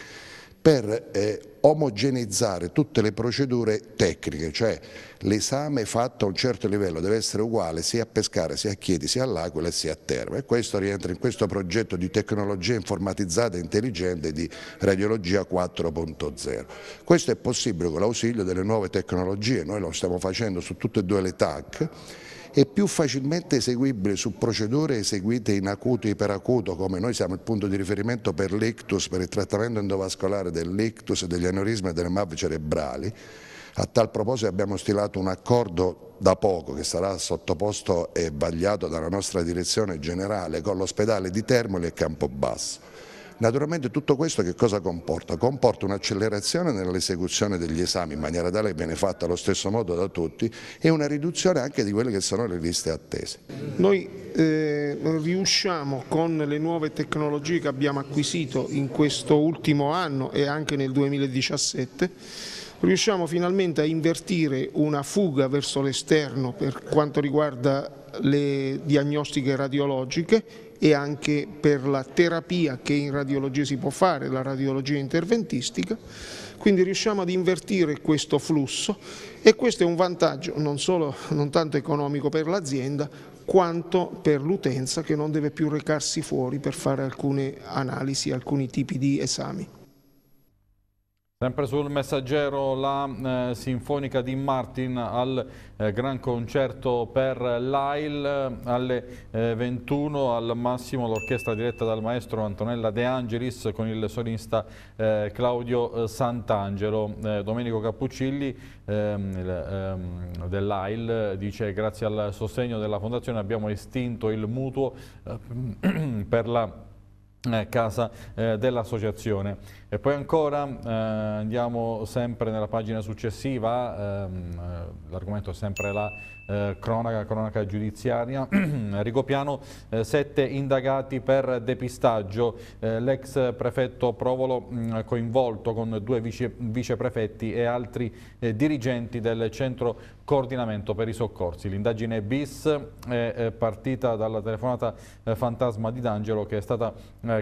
S3: per eh, omogeneizzare tutte le procedure tecniche, cioè l'esame fatto a un certo livello deve essere uguale sia a Pescara, sia a Chieti, sia all'Aquila e sia a Terra. e questo rientra in questo progetto di tecnologia informatizzata e intelligente di radiologia 4.0. Questo è possibile con l'ausilio delle nuove tecnologie, noi lo stiamo facendo su tutte e due le TAC è più facilmente eseguibile su procedure eseguite in acuto e iperacuto, come noi siamo il punto di riferimento per l'ictus, per il trattamento endovascolare dell'ictus, degli aneurismi e delle MAV cerebrali. A tal proposito abbiamo stilato un accordo da poco che sarà sottoposto e vagliato dalla nostra direzione generale con l'ospedale di Termoli e Campobasso. Naturalmente tutto questo che cosa comporta? Comporta un'accelerazione nell'esecuzione degli esami in maniera tale che viene fatta allo stesso modo da tutti e una riduzione anche di quelle che sono le liste attese. Noi
S4: eh, riusciamo con le nuove tecnologie che abbiamo acquisito in questo ultimo anno e anche nel 2017 riusciamo finalmente a invertire una fuga verso l'esterno per quanto riguarda le diagnostiche radiologiche e anche per la terapia che in radiologia si può fare, la radiologia interventistica, quindi riusciamo ad invertire questo flusso e questo è un vantaggio non, solo, non tanto economico per l'azienda quanto per l'utenza che non deve più recarsi fuori per fare alcune analisi, alcuni tipi di esami.
S1: Sempre sul messaggero la eh, Sinfonica di Martin al eh, gran concerto per l'AIL eh, alle eh, 21 al massimo l'orchestra diretta dal maestro Antonella De Angelis con il solista eh, Claudio eh, Sant'Angelo. Domenico Cappuccilli ehm, ehm, dell'AIL dice grazie al sostegno della fondazione abbiamo estinto il mutuo per la eh, casa eh, dell'associazione. E poi ancora eh, andiamo sempre nella pagina successiva, ehm, eh, l'argomento è sempre la eh, cronaca, cronaca, giudiziaria. Rigopiano, eh, sette indagati per depistaggio, eh, l'ex prefetto Provolo mh, mm, coinvolto con due vice, viceprefetti e altri eh, dirigenti del centro coordinamento per i soccorsi. L'indagine bis è eh, partita dalla telefonata eh, fantasma di D'Angelo che è stata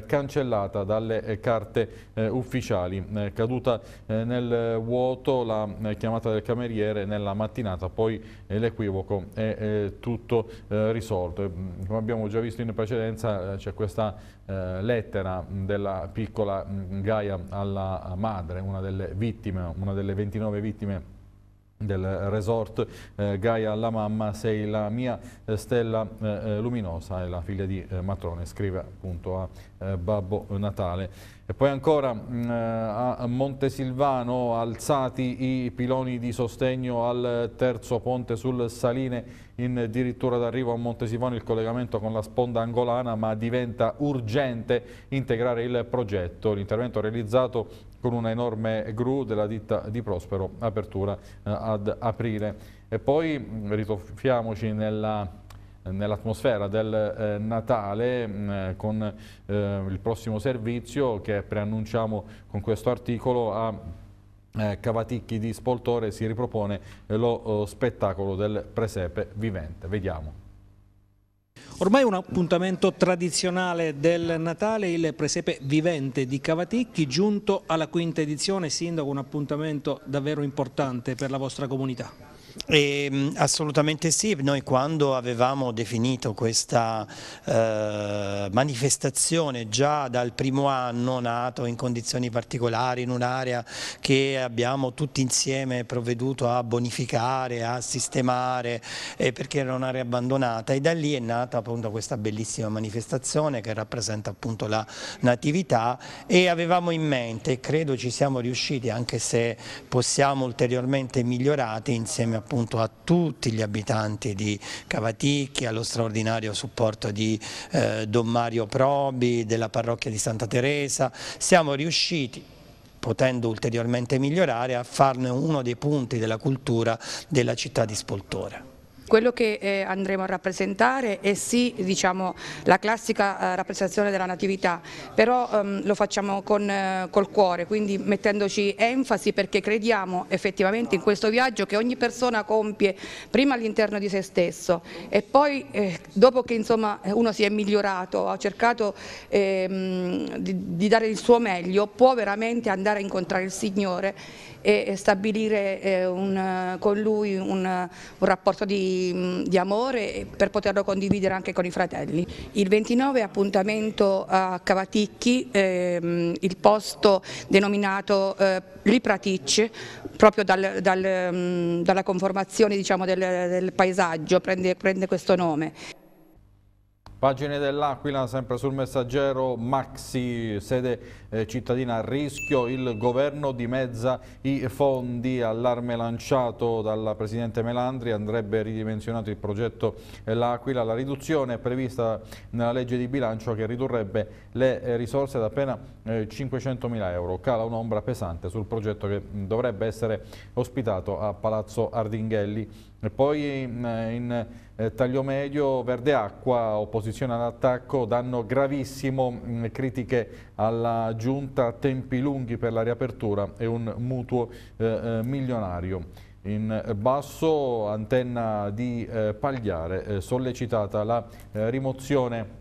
S1: cancellata dalle carte ufficiali. Caduta nel vuoto la chiamata del cameriere nella mattinata, poi l'equivoco equivoco è, è tutto eh, risolto. Mm, come abbiamo già visto in precedenza eh, c'è questa eh, lettera mm, della piccola mm, Gaia alla madre, una delle vittime, una delle 29 vittime del resort eh, Gaia alla mamma sei la mia eh, stella eh, eh, luminosa è la figlia di Matrone scrive appunto a Babbo Natale e poi ancora mh, mm, a Montesilvano alzati i piloni di sostegno al terzo ponte sul Saline in dirittura d'arrivo a Montesilvano il collegamento con la sponda angolana ma diventa urgente integrare il progetto. L'intervento realizzato con una enorme gru della ditta di Prospero, apertura eh, ad aprile. E poi mm, ritoffiamoci nella nell'atmosfera del eh, Natale mm, eh, con eh, il prossimo servizio che preannunciamo con questo articolo a Cavaticchi di Spoltore si ripropone lo spettacolo del presepe vivente. Vediamo. Ormai
S2: un appuntamento tradizionale del Natale, il presepe vivente di Cavaticchi, giunto alla quinta edizione. Sindaco, un appuntamento davvero importante per la vostra comunità. E, ehm, assolutamente sì, noi quando avevamo definito questa eh, manifestazione già dal primo anno nato in condizioni particolari, in un'area che abbiamo tutti insieme provveduto a bonificare, a sistemare eh, perché era un'area abbandonata e da lì è nata appunto questa bellissima manifestazione che rappresenta appunto la natività e avevamo in mente, credo ci siamo riusciti anche se possiamo ulteriormente migliorati insieme appunto appunto a tutti gli abitanti di Cavaticchi, allo straordinario supporto di eh, Don Mario Probi, della parrocchia di Santa Teresa, siamo riusciti potendo ulteriormente migliorare, a farne uno dei punti della cultura della città di Spoltore.
S5: Quello che eh, andremo a rappresentare è sì diciamo, la classica eh, rappresentazione della natività, però ehm, lo facciamo con, eh, col cuore, quindi mettendoci enfasi perché crediamo effettivamente in questo viaggio che ogni persona compie prima all'interno di se stesso e poi eh, dopo che insomma, uno si è migliorato, ha cercato ehm, di, di dare il suo meglio, può veramente andare a incontrare il Signore e stabilire eh, un, con lui un, un rapporto di, di, amore per poterlo condividere anche con i fratelli. Il 29 appuntamento a Cavaticchi, ehm, il posto denominato eh, Lipratic, proprio dal, dal, mh, mm, dalla conformazione diciamo, del, del, paesaggio, prende, prende questo nome.
S1: Pagine dell'Aquila, sempre sul messaggero, Maxi, sede eh, cittadina a rischio, il governo dimezza i fondi, allarme lanciato dal Presidente Melandri, andrebbe ridimensionato il progetto eh, L'Aquila, la riduzione è prevista nella legge di bilancio che ridurrebbe le eh, risorse ad appena eh, 500 mila euro, cala un'ombra pesante sul progetto che mm, dovrebbe essere ospitato a Palazzo Ardinghelli. E poi in, in eh, taglio medio verde acqua, opposizione all'attacco, danno gravissimo mh, mm, critiche alla giunta, tempi lunghi per la riapertura e un mutuo eh, eh milionario. In basso antenna di eh, Pagliare, eh, sollecitata la eh, rimozione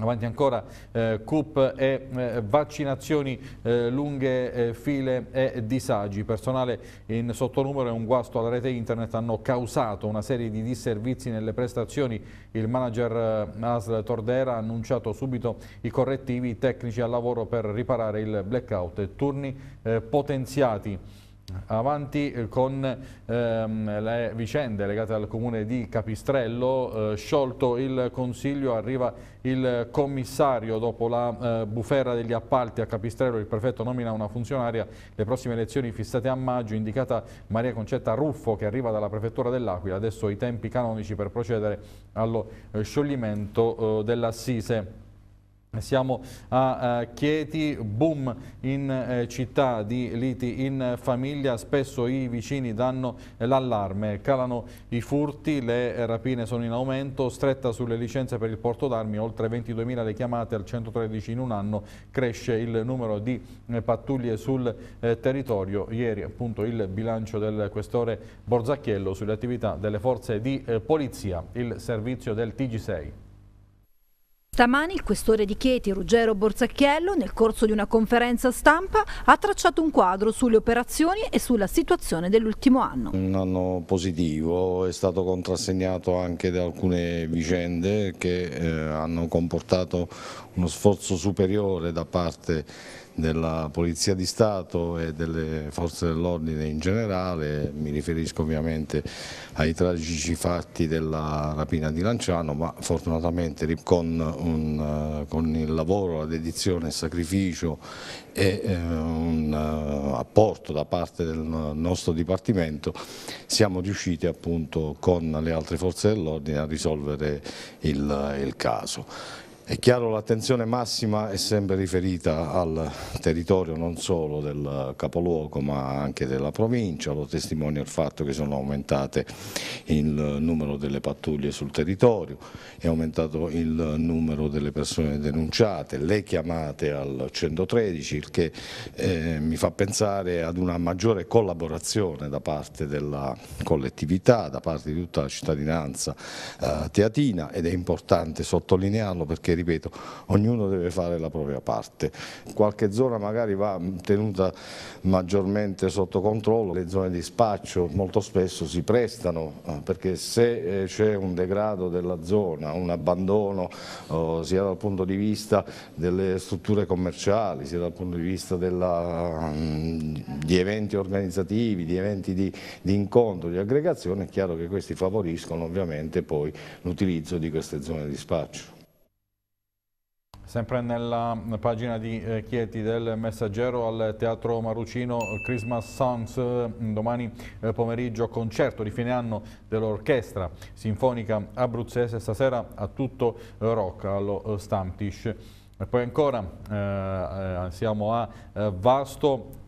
S1: Avanti ancora eh, CUP e eh, vaccinazioni, eh, lunghe eh, file e disagi. Personale in sottonumero e un guasto alla rete internet hanno causato una serie di disservizi nelle prestazioni. Il manager eh, ASL Tordera ha annunciato subito i correttivi tecnici al lavoro per riparare il blackout e turni eh, potenziati. Avanti con ehm, le vicende legate al comune di Capistrello, eh, sciolto il consiglio, arriva il commissario dopo la eh, bufera degli appalti a Capistrello, il prefetto nomina una funzionaria, le prossime elezioni fissate a maggio, indicata Maria Concetta Ruffo che arriva dalla prefettura dell'Aquila, adesso i tempi canonici per procedere allo eh, scioglimento eh, dell'assise. Siamo a Chieti, boom in eh, città di liti in famiglia, spesso i vicini danno l'allarme, calano i furti, le rapine sono in aumento, stretta sulle licenze per il porto d'armi, oltre 22.000 le chiamate al 113 in un anno, cresce il numero di eh, pattuglie sul eh, territorio. Ieri appunto il bilancio del questore Borzacchiello sulle attività delle forze di polizia, il servizio del TG6.
S5: Stamani il questore di Chieti, Ruggero Borzacchiello, nel corso di una conferenza stampa, ha tracciato un quadro sulle operazioni e sulla situazione dell'ultimo anno.
S4: Un anno positivo, è stato contrassegnato anche da alcune vicende che eh, hanno comportato uno sforzo superiore da parte di della Polizia di Stato e delle forze dell'ordine in generale, mi riferisco ovviamente ai tragici fatti della rapina di Lanciano, ma fortunatamente con, un, eh, con il lavoro, la dedizione, il sacrificio e eh, un eh, apporto da parte del nostro Dipartimento siamo riusciti appunto con le altre forze dell'ordine a risolvere il, il caso. È chiaro l'attenzione massima è sempre riferita al territorio non solo del capoluogo ma anche della provincia, lo testimonia il fatto che sono aumentate il numero delle pattuglie sul territorio, è aumentato il numero delle persone denunciate, le chiamate al 113, il che eh, mi fa pensare ad una maggiore collaborazione da parte della collettività, da parte di tutta la cittadinanza eh, teatina ed è importante sottolinearlo perché ripeto, ognuno deve fare la propria parte. Qualche zona magari va tenuta maggiormente sotto controllo, le zone di spaccio molto spesso si prestano eh, perché se eh, c'è un degrado della zona, un abbandono eh, sia dal punto di vista delle strutture commerciali, sia dal punto di vista della, mm, di eventi organizzativi, di eventi di, di incontro, di aggregazione, è chiaro che questi favoriscono ovviamente poi l'utilizzo di queste zone di spaccio.
S1: Sempre nella pagina di eh, Chieti del Messaggero al Teatro Marucino Christmas Songs, mm, domani eh, pomeriggio concerto di fine anno dell'Orchestra Sinfonica Abruzzese, stasera a tutto eh, rock allo Stamptish. E poi ancora eh, siamo a Vasto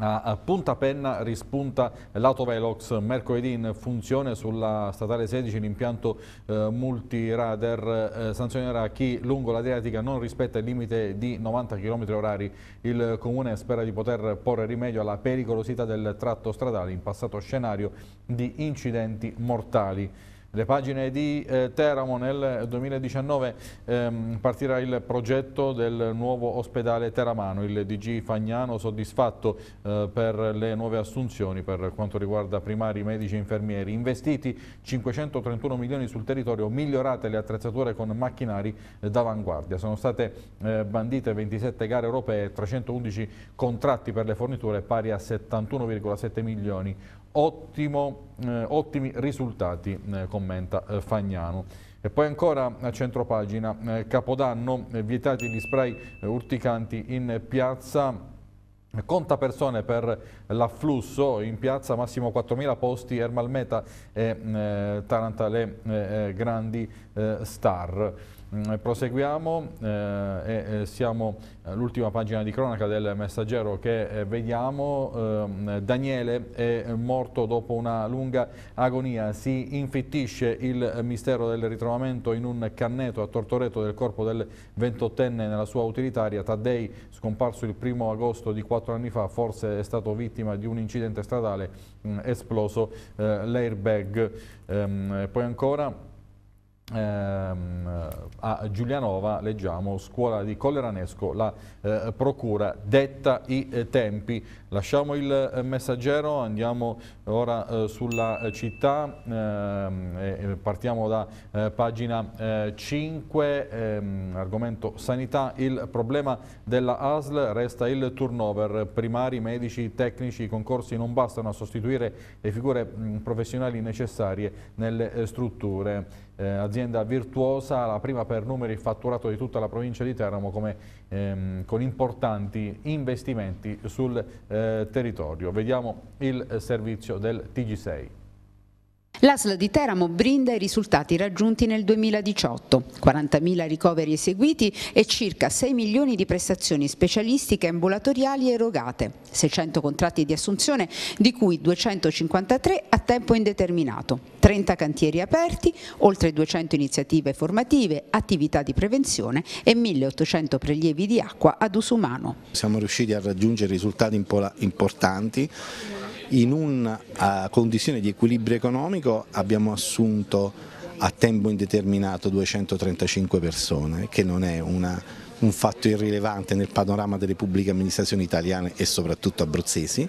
S1: a punta penna rispunta l'autovelox mercoledì in funzione sulla statale 16 l'impianto eh, multiradar eh, sanzionerà chi lungo l'Adriatica non rispetta il limite di 90 km h il comune spera di poter porre rimedio alla pericolosità del tratto stradale in passato scenario di incidenti mortali le pagine di eh, Teramo nel 2019 eh, ehm, partirà il progetto del nuovo ospedale Teramano. Il DG Fagnano soddisfatto eh, per le nuove assunzioni per quanto riguarda primari, medici e infermieri. Investiti 531 milioni sul territorio, migliorate le attrezzature con macchinari eh, d'avanguardia. Sono state eh, bandite 27 gare europee 311 contratti per le forniture pari a 71,7 milioni Ottimo, eh, ottimi risultati, eh, commenta eh, Fagnano. E poi ancora a centropagina, eh, Capodanno, eh, vietati gli spray eh, urticanti in piazza, Conta persone per l'afflusso in piazza, massimo 4.000 posti, Ermal Meta e Tarantale Grandi Star. Mm, proseguiamo eh, e siamo all'ultima pagina di cronaca del messaggero che eh, vediamo. Eh, Daniele è morto dopo una lunga agonia. Si infittisce il mistero del ritrovamento in un canneto a Tortoreto del corpo del 28enne nella sua utilitaria. Taddei, scomparso il primo agosto di quattro anni fa, forse è stato vittima di un incidente stradale mh, mm, esploso eh, l'airbag. Ehm, poi ancora... Ehm, a Giulianova leggiamo scuola di Colleranesco la eh, procura detta i eh, tempi lasciamo il eh, messaggero andiamo ora eh, sulla eh, città ehm, partiamo da eh, pagina 5 ehm, argomento sanità il problema della ASL resta il turnover primari medici tecnici i concorsi non bastano a sostituire le figure mh, professionali necessarie nelle strutture eh, azienda virtuosa, la prima per numeri fatturato di tutta la provincia di Teramo come, ehm, con importanti investimenti sul eh, territorio. Vediamo il eh, servizio del TG6.
S5: L'ASL di Teramo brinda i risultati raggiunti nel 2018, 40.000 ricoveri eseguiti e circa 6 milioni di prestazioni specialistiche ambulatoriali erogate, 600 contratti di assunzione di cui 253 a tempo indeterminato, 30 cantieri aperti, oltre 200 iniziative formative, attività di prevenzione e 1.800 prelievi di acqua ad uso umano. Siamo riusciti a
S4: raggiungere risultati importanti in una eh, condizione di equilibrio economico abbiamo assunto a tempo indeterminato 235 persone, che non è una, un fatto irrilevante nel panorama delle pubbliche amministrazioni italiane e soprattutto abruzzesi.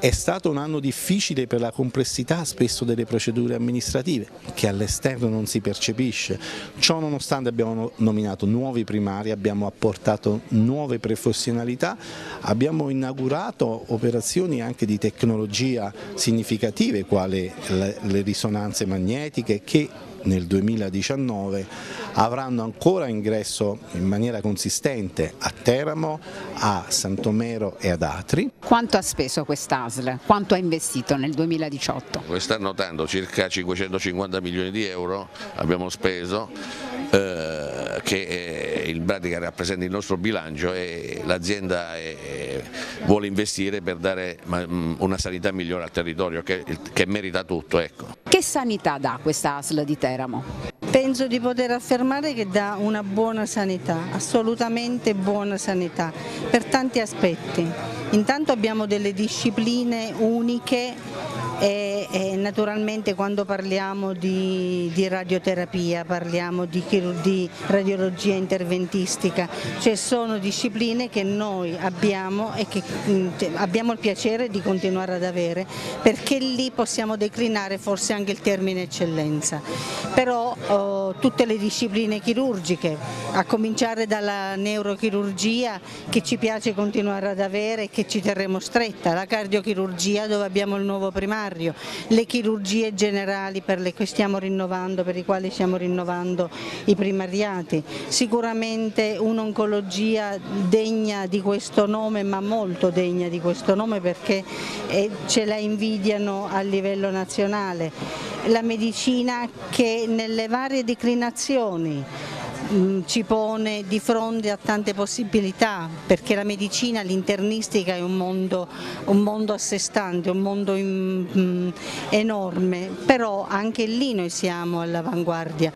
S4: È stato un anno difficile per la complessità spesso delle procedure amministrative che all'esterno non si percepisce, ciò nonostante abbiamo nominato nuovi primari, abbiamo apportato nuove professionalità, abbiamo inaugurato operazioni anche di tecnologia significative quali le risonanze magnetiche che nel 2019 avranno ancora ingresso in maniera consistente a Teramo, a Santomero
S5: e ad Atri. Quanto ha speso quest'ASL? Quanto ha investito nel 2018?
S3: Quest'anno tanto, circa 550 milioni di euro abbiamo speso eh, che eh, in pratica rappresenta il nostro bilancio e l'azienda eh, vuole investire per dare mm, una sanità migliore al territorio che, che merita tutto. Ecco.
S5: Che sanità dà questa ASL di Teramo? Teramo. Penso di poter affermare che dà una buona sanità, assolutamente buona sanità, per tanti aspetti. Intanto abbiamo delle discipline uniche e, e naturalmente quando parliamo di, di radioterapia, parliamo di, di radiologia interventistica, cioè sono discipline che noi abbiamo e che mm, abbiamo il piacere di continuare ad avere perché lì possiamo declinare forse anche il termine eccellenza, però eh, tutte le discipline chirurgiche, a cominciare dalla neurochirurgia che ci piace continuare ad avere e che ci terremo stretta, la cardiochirurgia dove abbiamo il nuovo primario, Barrio, le chirurgie generali per le che stiamo rinnovando, per i quali stiamo rinnovando i primariati, sicuramente un'oncologia degna di questo nome ma molto degna di questo nome perché eh, ce la invidiano a livello nazionale, la medicina che nelle varie declinazioni Mm, ci pone di fronte a tante possibilità perché la medicina, l'internistica è un mondo, un mondo, a sé stante, un mondo in, um, enorme, però anche lì noi siamo all'avanguardia.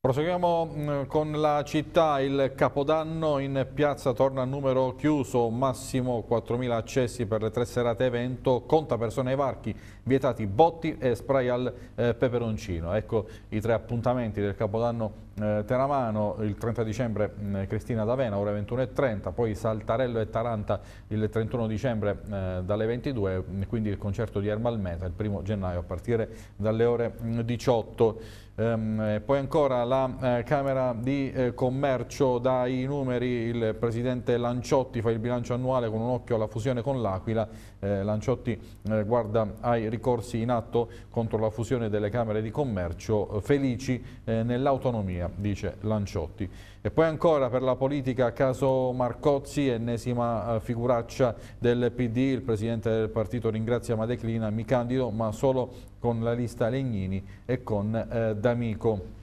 S1: Proseguiamo mm, con la città, il Capodanno in piazza torna a numero chiuso, massimo 4.000 accessi per le tre serate evento, conta persone ai varchi, vietati botti e spray al eh, peperoncino. Ecco i tre appuntamenti del Capodanno eh, Teramano, il 30 dicembre mh, mm, Cristina d'Avena, ore 21.30, poi Saltarello e Taranta il 31 dicembre eh, dalle 22, mm, quindi il concerto di Ermal Meta il 1 gennaio a partire dalle ore 18. Mm, ehm, poi ancora la eh, Camera di eh, Commercio dà i numeri, il Presidente Lanciotti fa il bilancio annuale con un occhio alla fusione con l'Aquila, eh, Lanciotti eh, guarda ai ricorsi in atto contro la fusione delle Camere di Commercio, eh, felici eh, nell'autonomia, dice Lanciotti. E poi ancora per la politica caso Marcozzi, ennesima eh, figuraccia del PD, il presidente del partito ringrazia ma declina, mi candido ma solo con la lista Legnini e con D'Amico.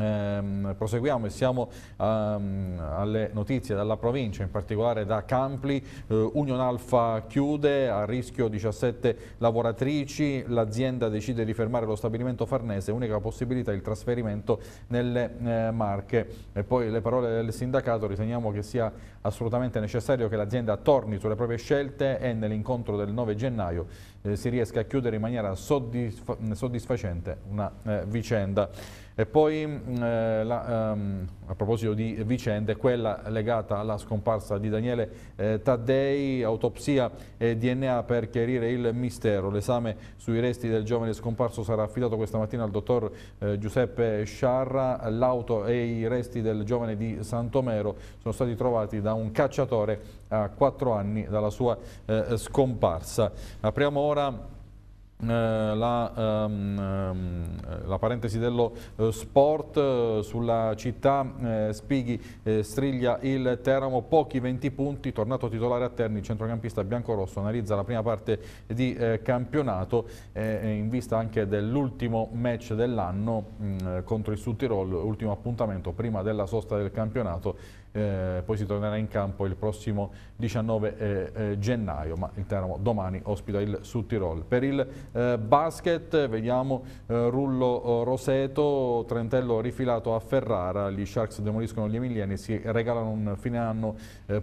S1: Ehm, proseguiamo e siamo um, alle notizie dalla provincia, in particolare da Campli. Eh, Union Alfa chiude, a rischio 17 lavoratrici, l'azienda decide di fermare lo stabilimento farnese, unica possibilità il trasferimento nelle eh, Marche. E poi le parole del sindacato, riteniamo che sia assolutamente necessario che l'azienda torni sulle proprie scelte e nell'incontro del 9 gennaio eh, si riesca a chiudere in maniera soddisfa soddisfacente una eh, vicenda. E poi eh, la, ehm, a proposito di vicende, quella legata alla scomparsa di Daniele eh, Taddei, autopsia e DNA per chiarire il mistero. L'esame sui resti del giovane scomparso sarà affidato questa mattina al dottor eh, Giuseppe Sciarra. L'auto e i resti del giovane di Santomero sono stati trovati da un cacciatore a quattro anni dalla sua eh, scomparsa. Apriamo ora eh, la, um, la, parentesi dello eh, sport eh, sulla città eh, Spighi eh, striglia il Teramo pochi 20 punti tornato titolare a Terni centrocampista biancorosso analizza la prima parte di eh, campionato in vista anche dell'ultimo match dell'anno mm, contro il Sud Tirol ultimo appuntamento prima della sosta del campionato eh, poi si tornerà in campo il prossimo 19 eh, eh, gennaio, ma il Teramo domani ospita il Sud Tirol. Per il eh, basket vediamo eh, Rullo eh, Roseto, Trentello rifilato a Ferrara, gli Sharks demoliscono gli Emiliani e si regalano un fine anno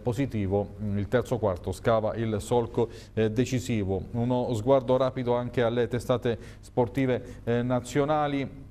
S1: positivo, il terzo quarto scava il solco decisivo. Uno sguardo rapido anche alle testate sportive nazionali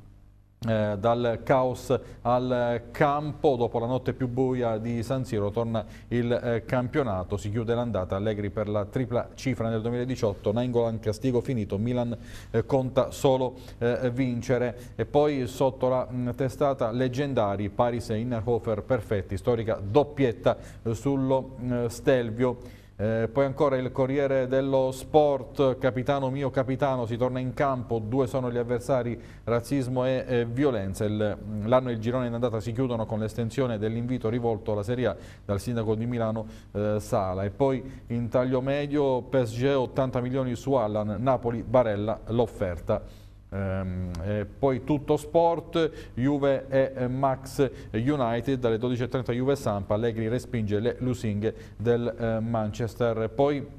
S1: eh, dal caos al campo, dopo la notte più buia di San Siro torna il eh, campionato, si chiude l'andata, Allegri per la tripla cifra nel 2018, Nangolan Castigo finito, Milan eh, conta solo eh, vincere e poi sotto la mh, mm, testata leggendari Paris e Innerhofer perfetti, storica doppietta eh, sullo mm, Stelvio eh, poi ancora il Corriere dello Sport, capitano mio capitano, si torna in campo, due sono gli avversari, razzismo e eh, violenza. Mm, l'anno e il girone in andata si chiudono con l'estensione dell'invito rivolto alla Serie A dal sindaco di Milano eh, Sala. E poi in taglio medio PSG 80 milioni su Allan, Napoli, Barella, l'offerta eh, poi tutto sport, Juve e eh, Max United dalle 12.30 Juve Sampa, Allegri respinge le lusinghe del eh, Manchester. Poi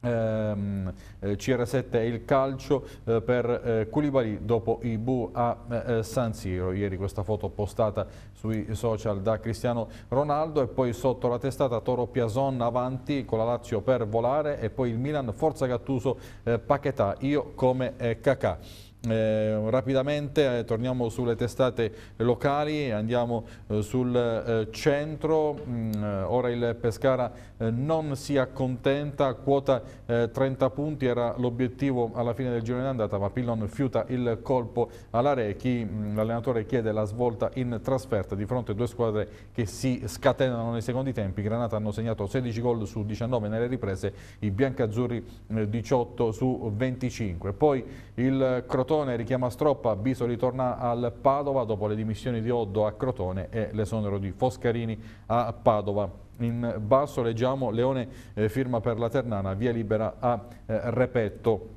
S1: Ehm, eh, CR7 e il calcio eh, per eh, Koulibaly dopo i bu a eh, San Siro ieri questa foto postata sui social da Cristiano Ronaldo e poi sotto la testata Toro Piazon avanti con la Lazio per volare e poi il Milan Forza Gattuso Paquetà io come Cacà eh, rapidamente eh, torniamo sulle testate locali, andiamo eh, sul eh, centro, mm, eh, ora il Pescara eh, non si accontenta, quota 30 punti era l'obiettivo alla fine del giro in andata ma Pillon fiuta il colpo alla Rechi, mm, l'allenatore chiede la svolta in trasferta di fronte a due squadre che si scatenano nei secondi tempi, Granata hanno segnato 16 gol su 19 nelle riprese, i biancazzurri 18 su 25, poi il Crotone Crotone richiama Stroppa, Biso ritorna al Padova dopo le dimissioni di Oddo a Crotone e l'esonero di Foscarini a Padova. In basso leggiamo Leone eh, firma per la Ternana, via libera a eh, Repetto.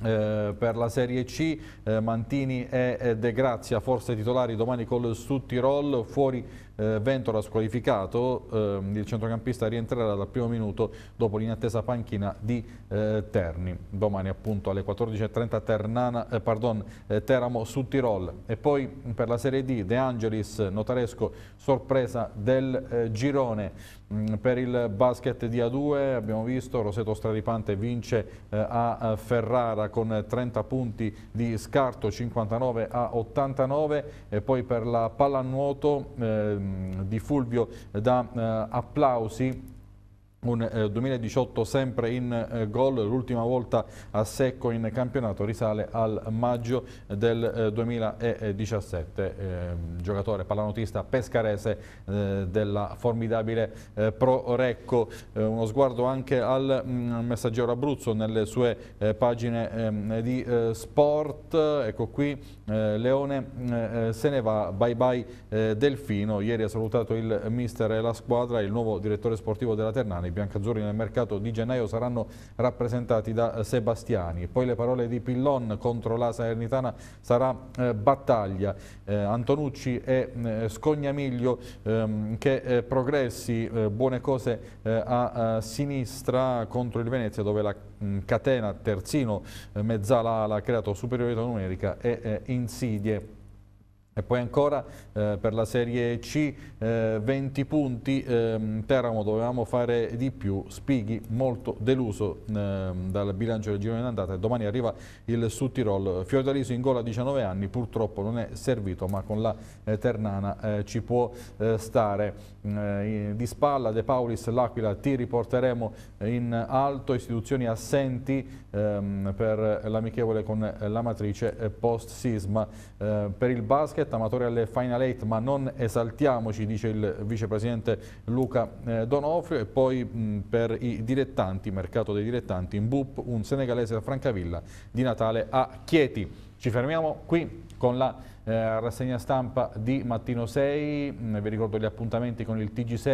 S1: Eh, per la Serie C eh, Mantini e eh, De Grazia forse titolari domani col Sud Roll, fuori eh, Ventola squalificato, eh, il centrocampista rientrerà dal primo minuto dopo l'inattesa panchina di eh, Terni. Domani appunto alle 14.30 Ternana, eh, pardon, eh, Teramo su Tirol. E poi per la Serie D De Angelis, notaresco, sorpresa del eh, girone. Mm, per il basket di A2 abbiamo visto Roseto Stradipante vince eh, a Ferrara con 30 punti di scarto, 59 a 89. E poi per la pallanuoto... Eh, Ehm, di Fulvio da eh, applausi un 2018 eh, sempre in eh, gol, l'ultima volta a secco in campionato risale al maggio del 2017, eh, eh, giocatore pallanotista pescarese eh, della formidabile eh, Pro Recco, uno sguardo anche al mh, mm, messaggero Abruzzo nelle sue pagine ehm, di sport, ecco qui Leone mm, se ne va, bye bye Delfino, ieri ha salutato il mister e la squadra, il nuovo direttore sportivo della Ternani i biancazzurri nel mercato di gennaio saranno rappresentati da eh, Sebastiani. Poi le parole di Pillon contro la Salernitana sarà eh, battaglia. Eh, Antonucci e eh, Scognamiglio ehm, che eh, progressi, eh, buone cose a, a, sinistra contro il Venezia dove la mh, mm, catena terzino mezzala ha creato superiorità numerica e insidie e poi ancora eh, per la Serie C eh, 20 punti, ehm, Teramo dovevamo fare di più, Spighi molto deluso ehm, dal bilancio del girone d'andata e domani arriva il Sud Tirol. Fiordaliso in gola a 19 anni, purtroppo non è servito ma con la eh, Ternana eh, ci può eh, stare. Mm, eh, di spalla De Paulis, l'Aquila ti riporteremo in alto, istituzioni assenti ehm, per l'amichevole con la matrice post-sisma. per il basket Benedetta, amatore alle Final 8 ma non esaltiamoci, dice il vicepresidente Luca eh, Donofrio e poi mh, per i direttanti, mercato dei direttanti, in BUP un senegalese da Francavilla di Natale a Chieti. Ci fermiamo qui con la eh, rassegna stampa di Mattino 6, mm, vi ricordo gli appuntamenti con il TG6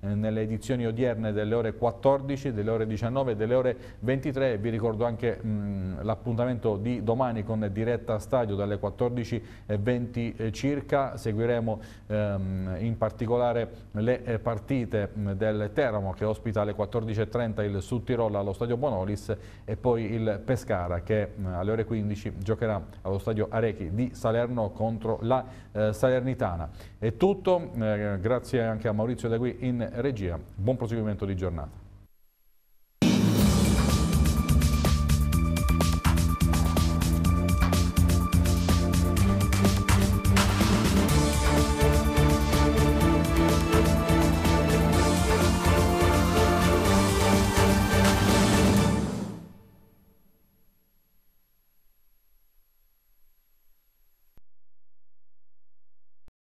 S1: eh, nelle edizioni odierne delle ore 14, delle ore 19 e delle ore 23, vi ricordo anche mm, l'appuntamento di domani con diretta a stadio dalle 14.20 eh, circa, seguiremo ehm, in particolare le eh, partite mm, del Teramo che ospita alle 14.30 il Sud Tirol allo stadio Bonolis e poi il Pescara che alle ore 15 giocherà allo stadio Arechi di Salerno contro la eh, Salernitana. È tutto, eh, grazie anche a Maurizio Dagui in regia. Buon proseguimento di giornata.